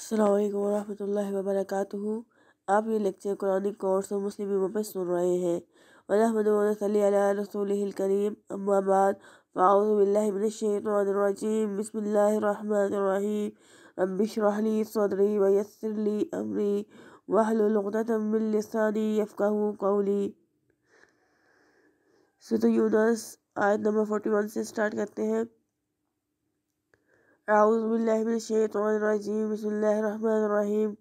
अल्लाम वरक आप ये लेक्चर कुरानी कोर्स और मुस्लिम इमों पर सुन रहे हैं रसूलकरीम अम्माबाद फ़ाउज़बिल्लिमिनशैतरजीम बसमीम रबिशरहली सदरी वयसरली अमरी वाहलतमिलसानी यफ़ाह कौली सो यूनस आयत नंबर फोर्टी वन से स्टार्ट करते हैं أعوذ بالله من الشيطان الرجيم بسم الله الرحمن الرحيم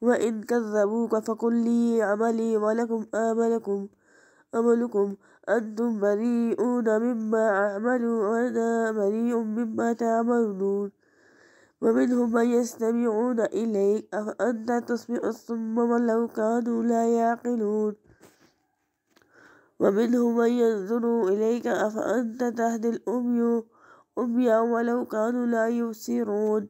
وإن كذبوك فقل لي عملي ولكم آملكم أملكم أنتم بريئون مما أعمل وأنا بريء مما تعملون ومنهم من يستمعون إليك أفأنت تسمع الصم لو كانوا لا يعقلون ومنهم من ينظر إليك أفأنت تهدي الأمي उमिया वलव कानुला युसिरून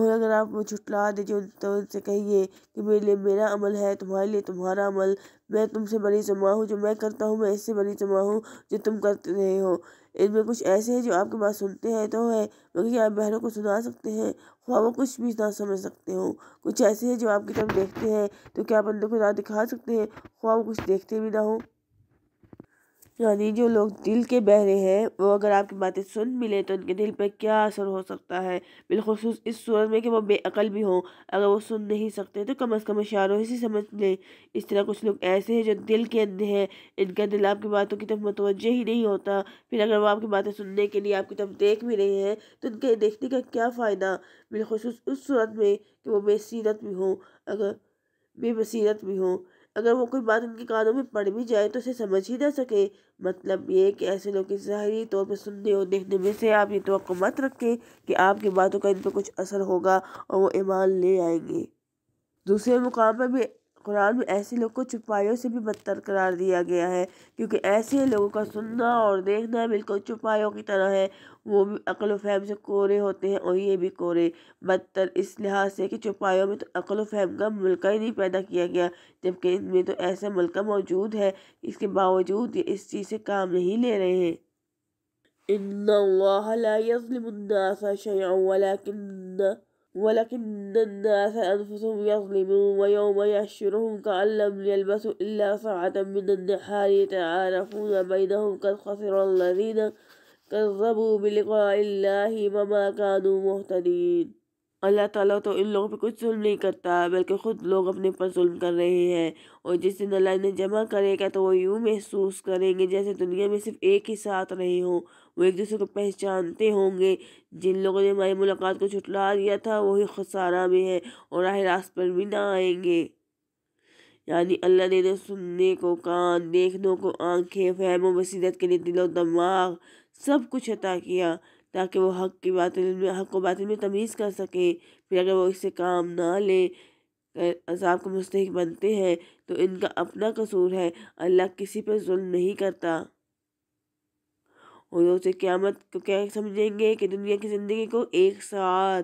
और अगर आप वो छुटला दीजिए तो उनसे कहिए कि मेरे लिए मेरा अमल है तुम्हारे लिए तुम्हारा अमल मैं तुमसे बड़ी जमा हूँ जो मैं करता हूँ मैं इससे बड़ी जमा हूँ जो तुम करते रहे हो इनमें कुछ ऐसे हैं जो आपके पास सुनते हैं तो है मगर आप बहनों को सुना सकते हैं ख्वाबों कुछ भी ना समझ सकते हो कुछ ऐसे हैं जो आपकी तरफ देखते हैं तो क्या बंदों को दिखा सकते हैं ख्वाब कुछ देखते भी ना हो यानी जो लोग दिल के बहरे हैं वो अगर आपकी बातें सुन भी लें तो उनके दिल पर क्या असर हो सकता है बिलखसूस इस सूरत में कि वो बेअल भी हों अगर वो सुन नहीं सकते तो कम अज़ कम इशारों ही से समझ लें इस तरह कुछ लोग ऐसे हैं जो दिल के अंधे हैं इनका दिल आपकी बातों की तरफ मतवज़ ही नहीं होता फिर अगर वो आपकी बातें सुनने के लिए आपकी तरफ देख भी रहे हैं तो उनके देखने का क्या फ़ायदा बिलखसूस उस सूरत में कि वो बेसीरत भी हों अगर बेबसीरत भी हों अगर वो कोई बात उनके कानों में पड़ भी जाए तो उसे समझ ही ना सके मतलब ये कि ऐसे लोग की ज़ाहरी तौर पर सुनने और देखने में से आप ये तो मत रखें कि आपकी बातों का इन पर कुछ असर होगा और वो ईमान ले आएंगे दूसरे मुकाम पर भी कुरान में ऐसे लोग को चुपाइयों से भी बदतर करार दिया गया है क्योंकि ऐसे लोगों का सुनना और देखना बिल्कुल चुपाइयों की तरह है वो भी अकल फहम से कोरे होते हैं और ये भी कोरे बदतर इस लिहाज से कि चुपाइयों में तो अकल फहम का मलका ही नहीं पैदा किया गया जबकि इनमें तो ऐसा मलका मौजूद है इसके बावजूद ये इस चीज़ से काम नहीं ले रहे हैं इन ولكن الناس أنفسهم يظلمون ويوم يحشرهم كأن لم يلبثوا إلا ساعة من النهار يتعارفون بينهم قد خسر الذين كذبوا بلقاء الله وما كانوا مهتدين अल्लाह ताला तो इन लोगों पे कुछ जुल्म नहीं करता बल्कि ख़ुद लोग अपने पर जुल्म कर रहे हैं और जिस दिन अल्लाह इन्हें जमा करेगा तो वो यूँ महसूस करेंगे जैसे दुनिया में सिर्फ एक ही साथ रहे हों वो एक दूसरे को पहचानते होंगे जिन लोगों ने हमारी मुलाकात को छुटला दिया था वही खसारा में है और राह रास्त पर भी ना आएंगे यानी अल्लाह ने तो सुनने को कान देखने को आंखें फहम बसीरत के लिए दिलो दिमाग सब कुछ अता किया ताकि वो हक की बातों में हक व बातों में तमीज़ कर सकें फिर अगर वो इससे काम ना लें अजाब को मुस्तक बनते हैं तो इनका अपना कसूर है अल्लाह किसी पर जुल्म नहीं करता और उसे क़यामत को क्या समझेंगे कि दुनिया की ज़िंदगी को एक साथ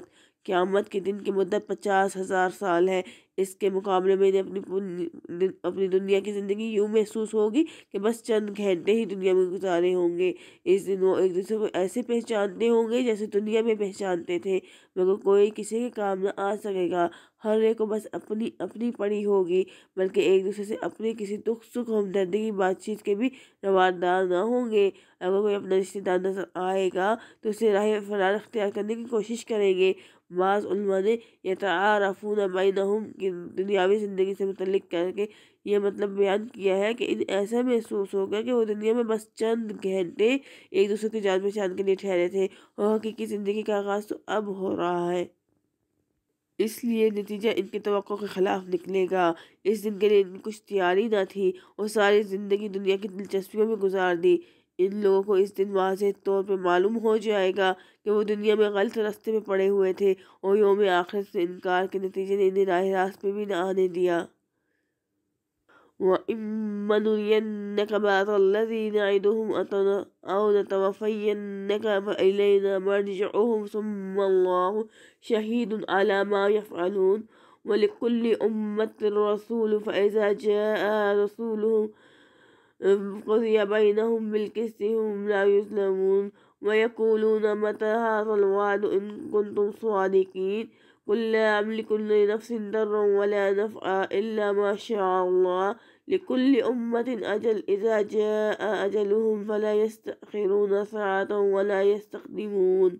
क़यामत के दिन की मुद्दत पचास हज़ार साल है इसके मुकाबले में इन्हें अपनी अपनी दुनिया की ज़िंदगी यूँ महसूस होगी कि बस चंद घंटे ही दुनिया में गुजारे होंगे इस दिन वो एक दूसरे को ऐसे पहचानते होंगे जैसे दुनिया में पहचानते थे मगर कोई किसी के काम ना आ सकेगा हर एक को बस अपनी अपनी पड़ी होगी बल्कि एक दूसरे से अपने किसी दुख सुख हमदर्दी की बातचीत के भी रवानदार ना होंगे अगर कोई अपना रिश्तेदार नजर आएगा तो उसे राह फरार अख्तियार करने की कोशिश करेंगे बाज़ उलमा ने यतारफ़ून बैनहुम की दुनियावी ज़िंदगी से मुतलक करके ये मतलब बयान किया है कि इन ऐसा महसूस होगा कि वो दुनिया में बस चंद घंटे एक दूसरे की जान पहचान के लिए ठहरे थे और हकीकी ज़िंदगी का आगाज़ तो अब हो रहा है इसलिए नतीजा इनके तो के ख़िलाफ़ निकलेगा इस दिन के लिए इनकी कुछ तैयारी ना थी और सारी ज़िंदगी दुनिया की दिलचस्पियों में गुजार दी इन लोगों को इस दिन वाज तौर पर मालूम हो जाएगा कि वो दुनिया में गलत रास्ते में पड़े हुए थे और योम आखिर से इनकार के नतीजे ने इन्हें राह रास्त पे भी ना आने दिया وإما نرينك بعض الذي نعدهم أو نتوفينك فإلينا مرجعهم ثم الله شهيد على ما يفعلون ولكل أمة رسول فإذا جاء رسولهم قضي بينهم بالكسر هم لا يسلمون ويقولون متى هذا الوعد إن كنتم صادقين قل لا أملك لنفس ضرا ولا نفعا إلا ما شاء الله لكل أمة أجل إذا جاء أجلهم فلا يستأخرون ساعة ولا يستقدمون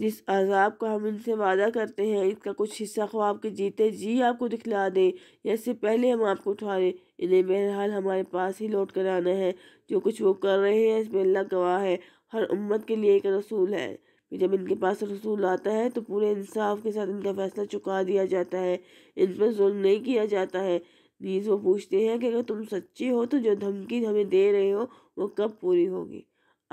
जिस अजाब का हम इनसे वादा करते हैं इसका कुछ हिस्सा ख्वाब आपके जीते जी आपको दिखला दें या इससे पहले हम आपको उठा लें इन्हें बहरहाल हमारे पास ही लौट कर आना है जो कुछ वो कर रहे हैं इसमें अल्लाह गवाह है हर उम्मत के लिए एक रसूल है जब इनके पास रसूल आता है तो पूरे इंसाफ के साथ इनका फैसला चुका दिया जाता है इन पर जुल्म नहीं किया जाता है नीज वो पूछते हैं कि अगर तुम सच्ची हो तो जो धमकी हमें दे रहे हो वो कब पूरी होगी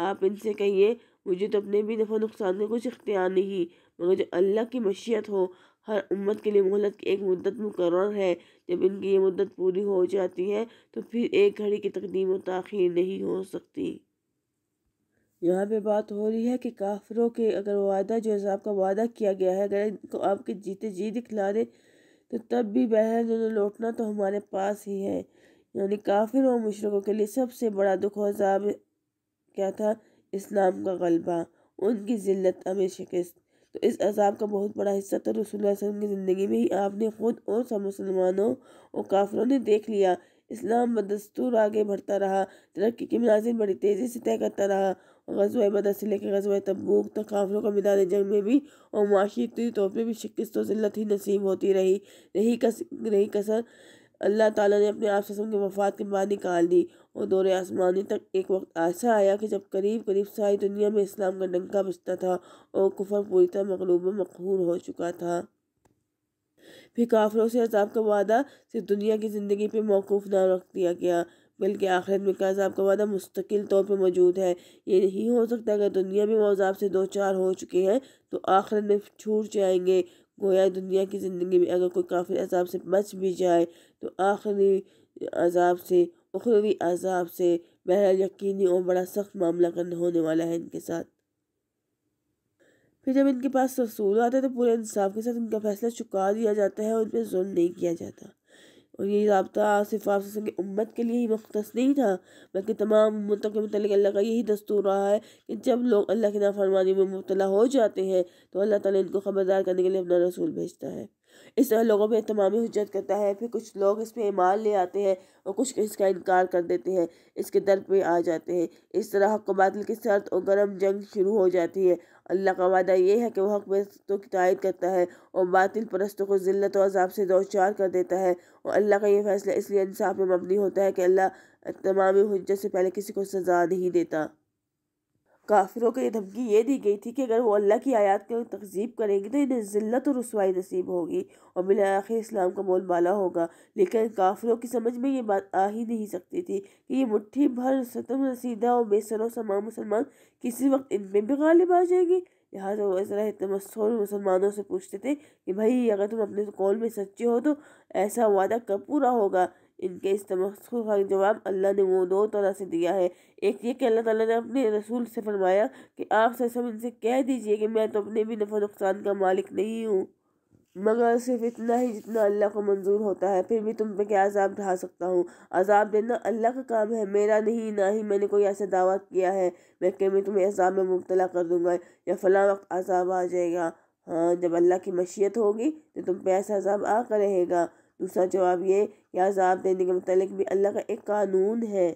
आप इनसे कहिए मुझे तो अपने भी नफ़ा नुकसान का कुछ इख्तियार नहीं मगर जो अल्लाह की मशीयत हो हर उम्मत के लिए मोहलत की एक मुद्दत मुकर है जब इनकी ये मदत पूरी हो जाती है तो फिर एक घड़ी की तकदीम तखिर नहीं हो सकती यहाँ पर बात हो रही है कि काफरों के अगर वादा जो अजाब का वादा किया गया है अगर इनको आपके जीते जी दिखला दें तो तब भी बहन इन्हें लौटना तो हमारे पास ही है यानी काफिर और मशरकों के लिए सबसे बड़ा दुख अजाब क्या था इस्लाम का गलबा उनकी ज़िल्त अमे शिकस्त तो इस अजाब का बहुत बड़ा हिस्सा तो रसूल वसम की ज़िंदगी में ही आपने ख़ुद और सब मुसलमानों और काफरों ने देख लिया इस्लाम बदस्तूर आगे बढ़ता रहा तरक्की के मनाजिर बड़ी तेज़ी से तय करता रहा गजब बदर से लेकर गजब तबूक तक काफरों का मैदान जंग में भी और माशी तौर पर भी शिकस्त व जिल्लत ही नसीब होती रही रही कस रही कसर अल्लाह ताला ने अपने आप की मफाद के बाद निकाल दी और दौरे आसमानी तक एक वक्त ऐसा आया कि जब करीब करीब सारी दुनिया में इस्लाम का डंका बजता था और कुफर पूरी तरह मकलूब मकहूर हो चुका था फिर काफरों से अजाब का वादा सिर्फ दुनिया की ज़िंदगी पर मौकूफ़ ना रख दिया गया बल्कि आखिरत में काजाब का वादा मुस्तकिल तौर पर मौजूद है ये नहीं हो सकता अगर दुनिया में वो अजाब से दो चार हो चुके हैं तो आखिरत में छूट जाएंगे गोया दुनिया की ज़िंदगी में अगर कोई काफिर अजाब से बच भी जाए तो आखिरी अजाब से उखरवी अजाब से बहरा यकीनी और बड़ा सख्त मामला करना होने वाला है इनके साथ फिर जब इनके पास रसूल आता है तो पूरे इंसाफ के साथ इनका फैसला चुका दिया जाता है और उन पर जुल्म नहीं किया जाता और ये रबता सिर्फ आप उम्मत के लिए ही मख्त नहीं था बल्कि तमाम उम्मतों के मतलब अल्लाह का यही दस्तूर रहा है कि जब लोग अल्लाह की नाफरमानी में मुबला हो जाते हैं तो अल्लाह ताली इनको ख़बरदार करने के लिए अपना रसूल भेजता है इस तरह लोगों पर तमाम हजत करता है फिर कुछ लोग इस पर ईमान ले आते हैं और कुछ इसका इनकार कर देते हैं इसके दर पर आ जाते हैं इस तरह हक बातिल की सर्द और गर्म जंग शुरू हो जाती है अल्लाह का वादा ये है कि वह हक परस्तों की तायद करता है और बातिल परस्तों को ज़िलत और अजाब से दोचार कर देता है और अल्लाह का यह फैसला इसलिए इंसाफ में मबनी होता है कि अल्लाह तमामी हजत से पहले किसी को सज़ा नहीं देता काफिरों को ये धमकी ये दी गई थी कि अगर वो अल्लाह की आयात की तकजीब करेंगे तो इन्हें ज़िल्लत और रसवाई नसीब होगी और मिला इस्लाम का मोल माला होगा लेकिन काफिरों की समझ में ये बात आ ही नहीं सकती थी कि ये मुट्ठी भर सतम रसीदा और बेसर समा मुसलमान किसी वक्त इन पर भी गालिब आ जाएगी लिहाजा वो इस तरह तमस्र मुसलमानों से पूछते थे कि भाई अगर तुम अपने कौल में सच्चे हो तो ऐसा वादा कब पूरा होगा इनके इस तमस्कुर का जवाब अल्लाह ने वो दो तरह से दिया है एक ये कि अल्लाह ताला ने अपने रसूल से फरमाया कि आप सब इनसे कह दीजिए कि मैं तो अपने भी नफ़ा नुकसान का मालिक नहीं हूँ मगर सिर्फ इतना ही जितना अल्लाह को मंजूर होता है फिर भी तुम पे क्या अजाब ढा सकता हूँ अजाब देना अल्लाह का काम है मेरा नहीं ना ही मैंने कोई ऐसा दावा किया है मैं कह मैं तुम्हें अजाब में मुबतला कर दूंगा या फला वक्त अजाब आ जाएगा हाँ जब अल्लाह की मशीयत होगी तो तुम पे ऐसा अजाब आकर रहेगा दूसरा जवाब ये कि अजाब देने के मतलब भी अल्लाह का एक कानून है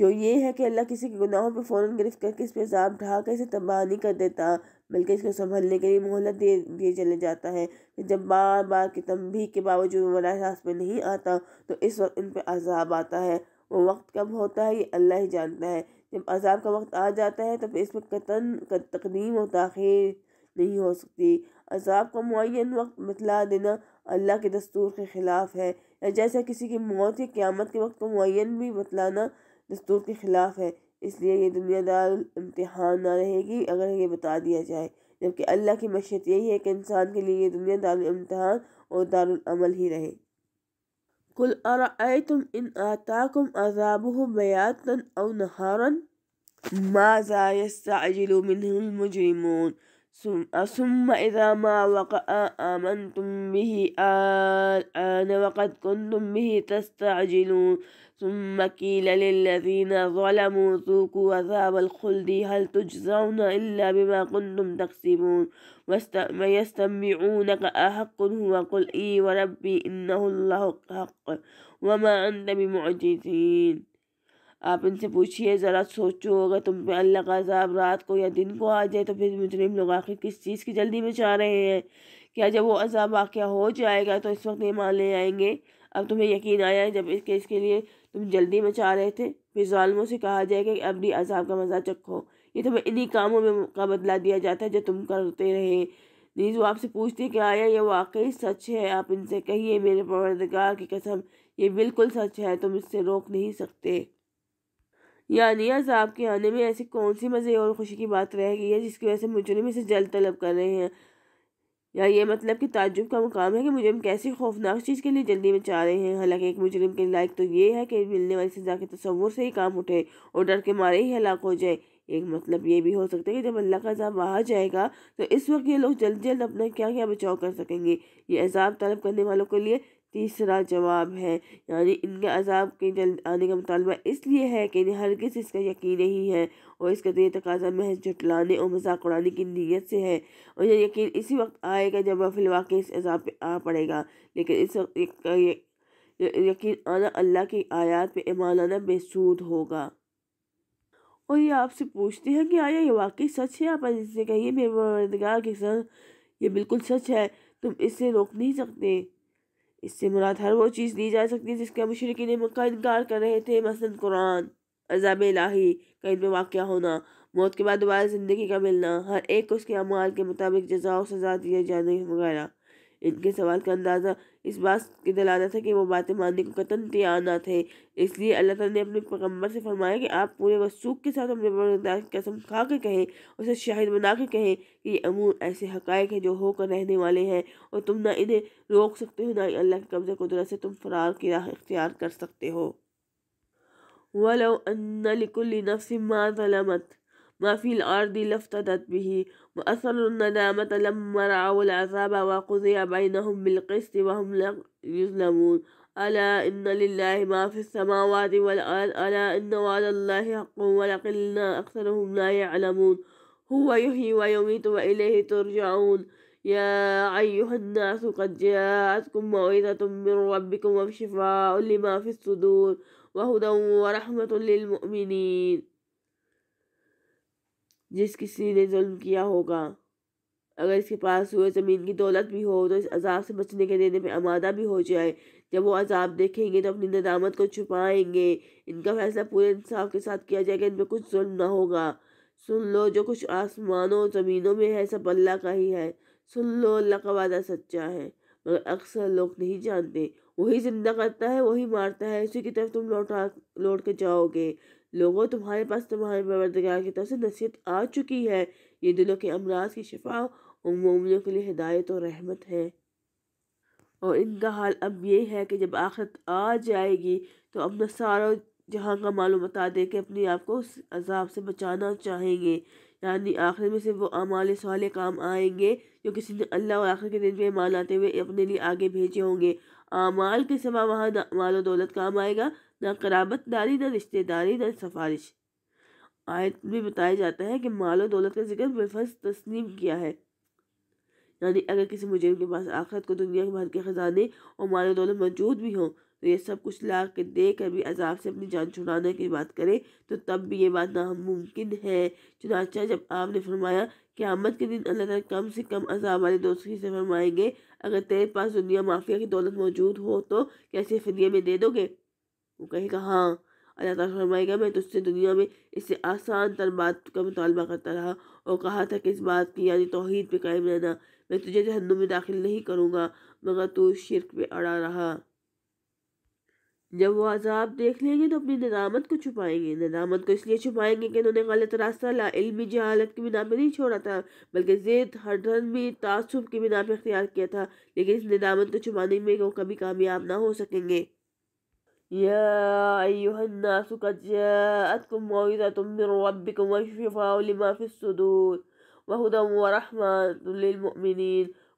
जो ये है कि अल्लाह किसी के गुनाहों पर फ़ौर गिरफ्त करके इस पर अजाब ढा कर इसे तबाह नहीं कर देता बल्कि इसको संभलने के लिए मोहलत दे दिए चले जाता है जब बार बार की तंबी के बावजूद वला रास में नहीं आता तो इस वक्त इन पर अजाब आता है वो वक्त कब होता है ये अल्लाह ही जानता है जब अजाब का वक्त आ जाता है तो फिर पर कतन तकदीम और ताखिर नहीं हो सकती अजाब का मुन वक्त बतला देना अल्लाह के दस्तूर के ख़िलाफ़ है या जैसा किसी की मौत या क़्यामत के वक्त मुन भी बतलाना दस्तूर के ख़िलाफ़ है इसलिए ये दुनियादार इम्तहान ना रहेगी अगर ये बता दिया जाए जबकि अल्लाह की मशीत यही है कि इंसान के लिए ये दुनिया दारम्तहान और दारमल ही रहे कुल अर तुम इन आता कुम अजाब बयातन और नहारन माजायस्ताजिलमिनमजरिमून ثم إذا ما وقع آمنتم به آه، الآن وقد كنتم به تستعجلون ثم قيل للذين ظلموا ذوقوا عذاب الخلد هل تجزون إلا بما كنتم تكسبون ويستمعونك أحق هو قل إي وربي إنه الله حق وما أنت بمعجزين आप इनसे पूछिए ज़रा सोचो अगर तुम पे अल्लाह का अजाब रात को या दिन को आ जाए तो फिर मुजरिम लोग आखिर किस चीज़ की जल्दी में चाह रहे हैं क्या जब वो अजाब वाक़ हो जाएगा तो इस वक्त ये मान ले आएंगे अब तुम्हें यकीन आया है जब इसके इसके लिए तुम जल्दी में चाह रहे थे फिर ालमों से कहा जाए कि अब भी अजाब का मज़ा चखो ये तुम्हें तो इन्हीं कामों में का बदला दिया जाता है जो तुम करते रहे नीज वो आपसे पूछती है कि आया ये वाकई सच है आप इनसे कहिए मेरे परवरदगार की कसम ये बिल्कुल सच है तुम इससे रोक नहीं सकते यानी अनियाज आपके आने में ऐसी कौन सी मज़े और खुशी की बात रह गई है जिसकी वजह से मुजरिम इसे जल्द तलब कर रहे हैं या ये मतलब कि ताजुब का मुकाम है कि मुजरिम कैसी खौफनाक चीज़ के लिए जल्दी में चाह रहे हैं हालांकि एक मुजरिम के लायक तो ये है कि मिलने वाली सजा के तस्वुर से ही काम उठे और डर के मारे ही हलाक हो जाए एक मतलब ये भी हो सकता है कि जब अल्लाह का अजाब आ जाएगा तो इस वक्त ये लोग जल्द जल्द अपना क्या क्या बचाव कर सकेंगे ये अजाब तलब करने वालों के लिए तीसरा जवाब है यानी इनके अजाब के जल्द आने का मुतालबा इसलिए है कि इन्हें किसी इसका यकीन नहीं है और इसका दिल तकाजा महज जुटलाने और मजाक उड़ाने की नीयत से है और यह यकीन इसी वक्त आएगा जब वह फिलवाक़ इस अजाब पर आ पड़ेगा लेकिन इस वक्त यकीन आना अल्लाह की आयात पर ईमानाना बेसूद होगा और ये आपसे पूछते हैं कि आया ये वाकई सच है आप इससे कहिए मेरे मददगार के सर ये बिल्कुल सच है तुम इससे रोक नहीं सकते इससे मुराद हर वो चीज़ ली जा सकती है जिसका मशरकिन मक्का इनकार कर रहे थे मसलन कुरान अजाब लाही का इनमें वाक़ होना मौत के बाद दोबारा ज़िंदगी का मिलना हर एक को उसके अमाल के मुताबिक जजा और सजा दिए जाने वगैरह इनके सवाल का अंदाज़ा इस बात की दलालत है कि वो बातें मानने को कतन तैयार थे इसलिए अल्लाह ताला ने अपने पकम्बर से फरमाया कि आप पूरे वसूख के साथ अपने कसम खा के कहें उसे शाहिद बना के कहें कि ये अमूर ऐसे हकायक हैं जो होकर रहने वाले हैं और तुम ना इन्हें रोक सकते हो ना ही अल्लाह के कब्ज़े कुदरत से तुम फरार की राह इख्तियार कर सकते हो वलो अन्ना लिकुल्ली नफ्स मा ما في الأرض لافتدت به وأثروا الندامة لما رأوا العذاب وقضي بينهم بالقسط وهم لا يظلمون ألا إن لله ما في السماوات والأرض ألا إن وعد الله حق ولكن أكثرهم لا يعلمون هو يحيي ويميت وإليه ترجعون يا أيها الناس قد جاءتكم موعظة من ربكم وشفاء لما في الصدور وهدى ورحمة للمؤمنين जिस किसी ने जुल्म किया होगा अगर इसके पास हुए ज़मीन की दौलत भी हो तो इस अजाब से बचने के देने पर आमादा भी हो जाए जब वो अजाब देखेंगे तो अपनी नदामत को छुपाएंगे इनका फैसला पूरे इंसाफ के साथ किया जाएगा इन पर कुछ जुल्म ना होगा सुन लो जो कुछ आसमानों ज़मीनों में है सब अल्लाह का ही है सुन लो अल्लाह का वादा सच्चा है मगर अक्सर लोग नहीं जानते वही जिंदा करता है वही मारता है उसी की तरफ तुम लौटा लौट के जाओगे लोगों तुम्हारे पास तुम्हारे परवरदगार की तरफ से नसीहत आ चुकी है ये दिलों के अमराज की शफा और मोमिनों के लिए हिदायत और रहमत है और इनका हाल अब ये है कि जब आखिरत आ जाएगी तो अपना सारा जहाँ का मालूम बता दे के अपने आप को उस अजाब से बचाना चाहेंगे यानी आखिर में से वो अमाल सवाले काम आएंगे जो किसी ने अल्लाह और आखिर के दिन में मान आते हुए अपने लिए आगे भेजे होंगे आमाल के सिवा वहाँ माल दौलत काम आएगा ना कराबत दारी ना रिश्तेदारी ना सफारिश आयत में बताया जाता है कि माल दौलत का जिक्र बेफज तस्लीम किया है यानी अगर किसी मुजरिम के पास आखिरत को दुनिया भर के ख़जाने और माल दौलत मौजूद भी हों तो ये सब कुछ ला के दे कर भी अजाब से अपनी जान छुड़ाने की बात करें तो तब भी ये बात नामुमकिन है चुनाचा जब आपने फरमाया क्यामत के दिन अल्लाह ताला कम से कम अजाब वाले दोस्ती से फरमाएंगे अगर तेरे पास दुनिया माफिया की दौलत मौजूद हो तो कैसे फिदिये में दे दोगे वो कहेगा हाँ अल्लाह ताला फरमाएगा मैं तुझसे दुनिया में इससे आसान तर बात का मुतालबा करता रहा और कहा था कि इस बात की यानी तोहहीद पर कायम रहना मैं तुझे जहन्नुम में दाखिल नहीं करूँगा मगर तू शिरक पर अड़ा रहा जब वो अजाब देख लेंगे तो अपनी नदामत को छुपाएंगे नदामत को इसलिए छुपाएंगे कि उन्होंने गलत रास्ता ला इल्मी जहालत की बिना पर नहीं छोड़ा था बल्कि ज़िद हरदन में तसब की बिना पर अख्तियार किया था लेकिन इस नदामत को छुपाने में वो कभी कामयाब ना हो सकेंगे या अय्युहन्नासु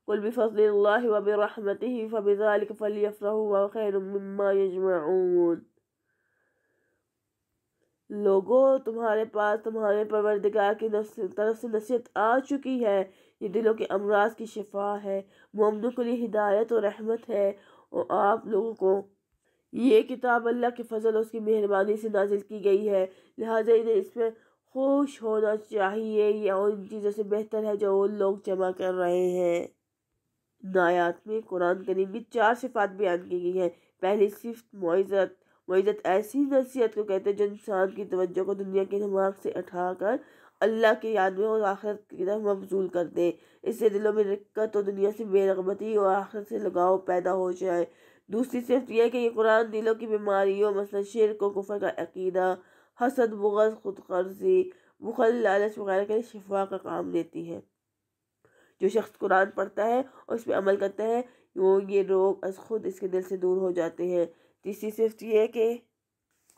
कुल बिफ़ल वबरहमत फ़बिज़ालिक फ़लियफ़्रहु खैर मम्मा यजमाउन लोगों तुम्हारे पास तुम्हारे परवरदिगार की तरफ से नसीहत आ चुकी है ये दिलों के अमराज की शिफा है मोमनों के लिए हिदायत और रहमत है और आप लोगों को ये किताब अल्लाह के फजल और उसकी मेहरबानी से नाजिल की गई है लिहाजा इन्हें इसमें खुश होना चाहिए या उन चीज़ों से बेहतर है जो उन लोग जमा कर रहे हैं नायात में कुरान करीम में चार सिफात बयान की गई है पहली सिफत मोज़त मोज़त ऐसी नसीहत को कहते हैं जो इंसान की तवज्जो को दुनिया के दिमाग से उठा कर अल्लाह के याद में और आखिरत की तरफ मफजूल कर दें इससे दिलों में रिक्क़त और दुनिया से बेरगबती और आखिरत से लगाव पैदा हो जाए दूसरी सिर्फ यह है कि ये कुरान दिलों की बीमारियों मसला शेर को कुफर का अकीदा हसद बुगज खुद गर्जी बुखल लालच वगैरह के लिए शिफा का काम देती है जो शख्स कुरान पढ़ता है और इस पर अमल करता है वो ये रोग अस खुद इसके दिल से दूर हो जाते हैं तीसरी सिर्फ ये है कि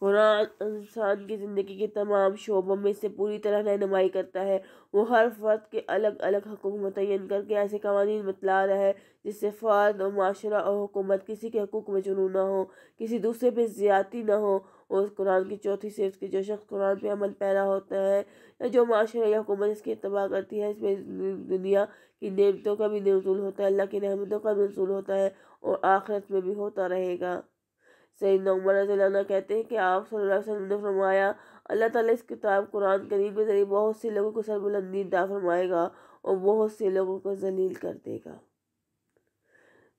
कुरान इंसान की ज़िंदगी के तमाम शोबों में से पूरी तरह रहनुमाई करता है वो हर फर्द के अलग अलग हकूक मुतन करके ऐसे कवानीन बतला रहा है जिससे फ़र्द और माशरा और हुकूमत किसी के हकूक में जुनू ना हो किसी दूसरे पर ज़्यादती ना हो और कुरान की चौथी से की जो शख्स कुरान पे अमल पैरा होता है या जो माशरे या हुकूमत इसकी इतबा करती है इसमें दुनिया की नेमतों का भी नजूल होता है अल्लाह की रहमतों का भी नजूल होता है और आखिरत में भी होता रहेगा सैद उमर रजाना कहते हैं कि आप वसल्लम ने फरमाया अल्लाह ताला इस किताब कुरान करीब के ज़रिए बहुत से लोगों को सरबुलंदी दा फरमाएगा और बहुत से लोगों को जलील कर देगा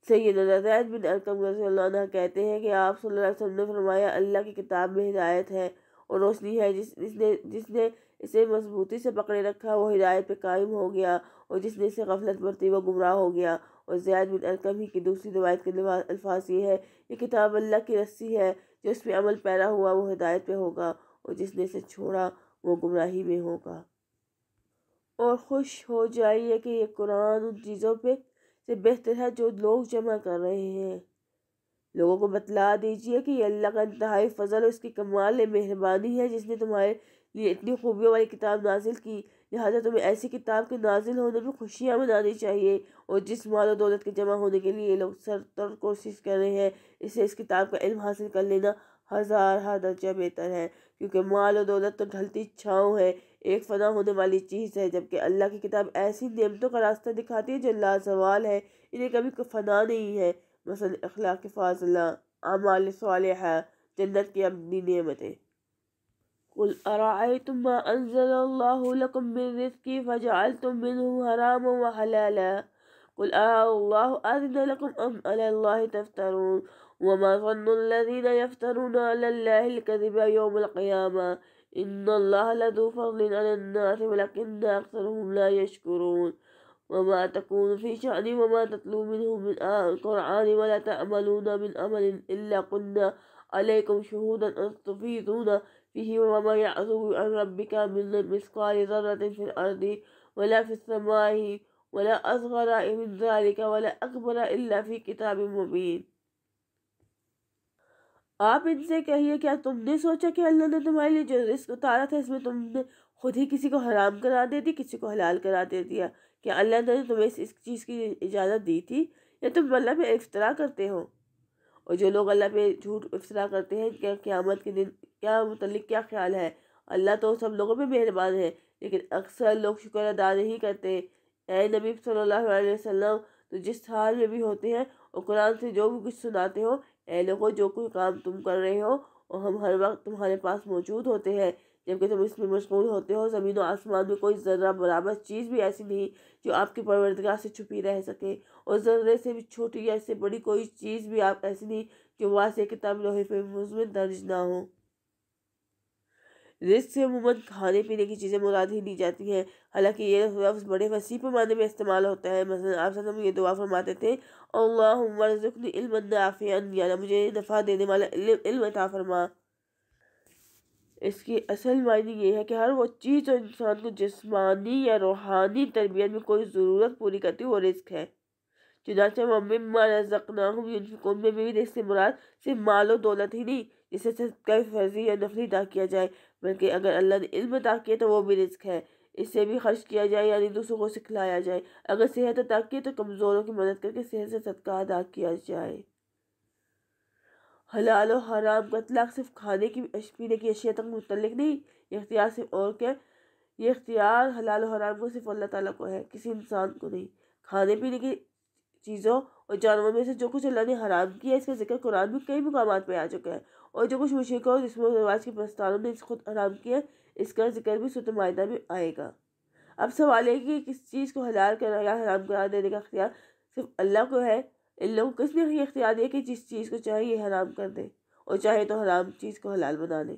सैद नजैद बिन अरकम रसोल्ला कहते हैं कि आप सल्लल्लाहु ने फरमाया अल्लाह की किताब में हिदायत है और रोशनी है जिस जिसने जिसने इसे मजबूती से पकड़े रखा वो हिदायत पे कायम हो गया और जिसने इसे गफलत बरती वो गुमराह हो गया और जैद बिन अरकम ही की दूसरी रवायत के अल्फाज ये है ये किताब अल्लाह की रस्सी है जो इस पर अमल पैरा हुआ वो हिदायत पे होगा और जिसने इसे छोड़ा वो गुमराही में होगा और खुश हो जाइए कि ये कुरान उन चीज़ों पे से बेहतर है जो लोग जमा कर रहे हैं लोगों को बतला दीजिए कि अल्लाह का इंतहाई फजल उसकी कमाल मेहरबानी है जिसने तुम्हारे लिए इतनी खूबियों वाली किताब नाजिल की लिहाजा तुम्हें ऐसी किताब के नाजिल होने में खुशियाँ मनानी चाहिए और जिस माल और दौलत के जमा होने के लिए लोग सर तर कोशिश कर रहे हैं इसे इस किताब का इल्म हासिल कर लेना हज़ार हा दर्जा बेहतर है क्योंकि माल और दौलत तो ढलती छाँव है एक फ़ना होने वाली चीज़ है जबकि अल्लाह की किताब ऐसी नियमतों का रास्ता दिखाती है जो लाजवाल है इन्हें कभी फना नहीं है मसल अखलाक फाजला अमाल साल जन्नत की अपनी नियमतें कुल अरायतुम मा अनज़लल्लाहु लकुम मिन रिज़्क़ि फजअलतुम मिनहु हरामन व हलाला कुल अल्लाह अज़न लकुम अम अलल्लाह तफ्तरून वमा ظن الذين يفترون على الله الكذب يوم القيامة إن الله لذو فضل على الناس ولكن أكثرهم لا يشكرون وما تكون في شأن وما تتلو منه من آيَةِ القرآن ولا تعملون من أمل إلا قلنا عليكم شهودا أن تفيضون فيه وما يعزو عن ربك من مثقال ذرة في الأرض ولا في السماء ولا أصغر من ذلك ولا أكبر إلا في كتاب مبين आप इनसे कहिए क्या तुमने सोचा कि अल्लाह ने तुम्हारे लिए जो रिस्क उतारा था इसमें तुमने खुद ही किसी को हराम करा दे दी किसी को हलाल करा दे दिया क्या अल्लाह ने तुम्हें इस, इस चीज़ की इजाज़त दी थी या तुम अल्लाह पे इफ्तरा करते हो और जो लोग अल्लाह पे झूठ इफ्तरा करते हैं क्या क़्यामत के दिन क्या मतलब क्या ख्याल है अल्लाह तो सब लोगों पर मेहरबान है लेकिन अक्सर लोग शुक्र अदा नहीं करते ए नबी सल्ला अलैहि तो जिस हाल में भी होते हैं और कुरान से जो भी कुछ सुनाते हो ए लोगों जो कोई काम तुम कर रहे हो और हम हर वक्त तुम्हारे पास मौजूद होते हैं जबकि तुम इसमें मशगूल होते हो ज़मीन और आसमान में कोई ज़र्रा बराबर चीज़ भी ऐसी नहीं जो आपके परवरदगा से छुपी रह सके और ज़र्रे से भी छोटी या इससे बड़ी कोई चीज़ भी आप ऐसी नहीं जो वासे किताब लोहे पे में दर्ज ना हो रिस्क से अमूमन खाने पीने की चीज़ें मुराद ही ली जाती हैं हालांकि ये लफ्ज़ बड़े वसी पैमाने में इस्तेमाल होता है मसलन आप सब ये दुआ फरमाते थे अल्लाफ़ियाना मुझे नफ़ा देने वाला फरमा इसकी असल मायने ये है कि हर वो चीज़ और इंसान को जिसमानी या रूहानी तरबियत में कोई ज़रूरत पूरी करती है वो रिस्क है चुनाचा मम्मा रजकना हूँ में भी रिस्क से मुराद सिर्फ माल और दौलत ही नहीं जिसे कई फर्जी या नफरी अदा किया जाए बल्कि अगर अल्लाह ने इल्म अता किया तो वो भी रिस्क है इससे भी खर्च किया जाए यानी दूसरों को सिखलाया जाए अगर सेहत अता किए तो कमज़ोरों की मदद करके सेहत से सदका अदा किया जाए हलाल और हराम का सिर्फ खाने की पीने की अशिया तक मुतल नहीं ये अख्तियार सिर्फ और के ये इख्तियार हलाल और हराम को सिर्फ अल्लाह ताला को है किसी इंसान को नहीं खाने पीने की चीज़ों और जानवरों में से जो कुछ अल्लाह ने हराम किया इसका जिक्र कुरान भी कई मुकाम पर आ चुका है और जो कुछ मुशरक़ और रवाज के प्रस्तानों ने खुद हराम किया इसका जिक्र भी सूत्र मायदा में आएगा अब सवाल है कि किस चीज़ को हलाल करा या हराम करा देने का अख्तियार सिर्फ अल्लाह को है इन लोगों को इसलिए ये अख्तियार है कि जिस चीज़ को चाहे ये हराम कर दे और चाहे तो हराम चीज़ को हलाल बना दें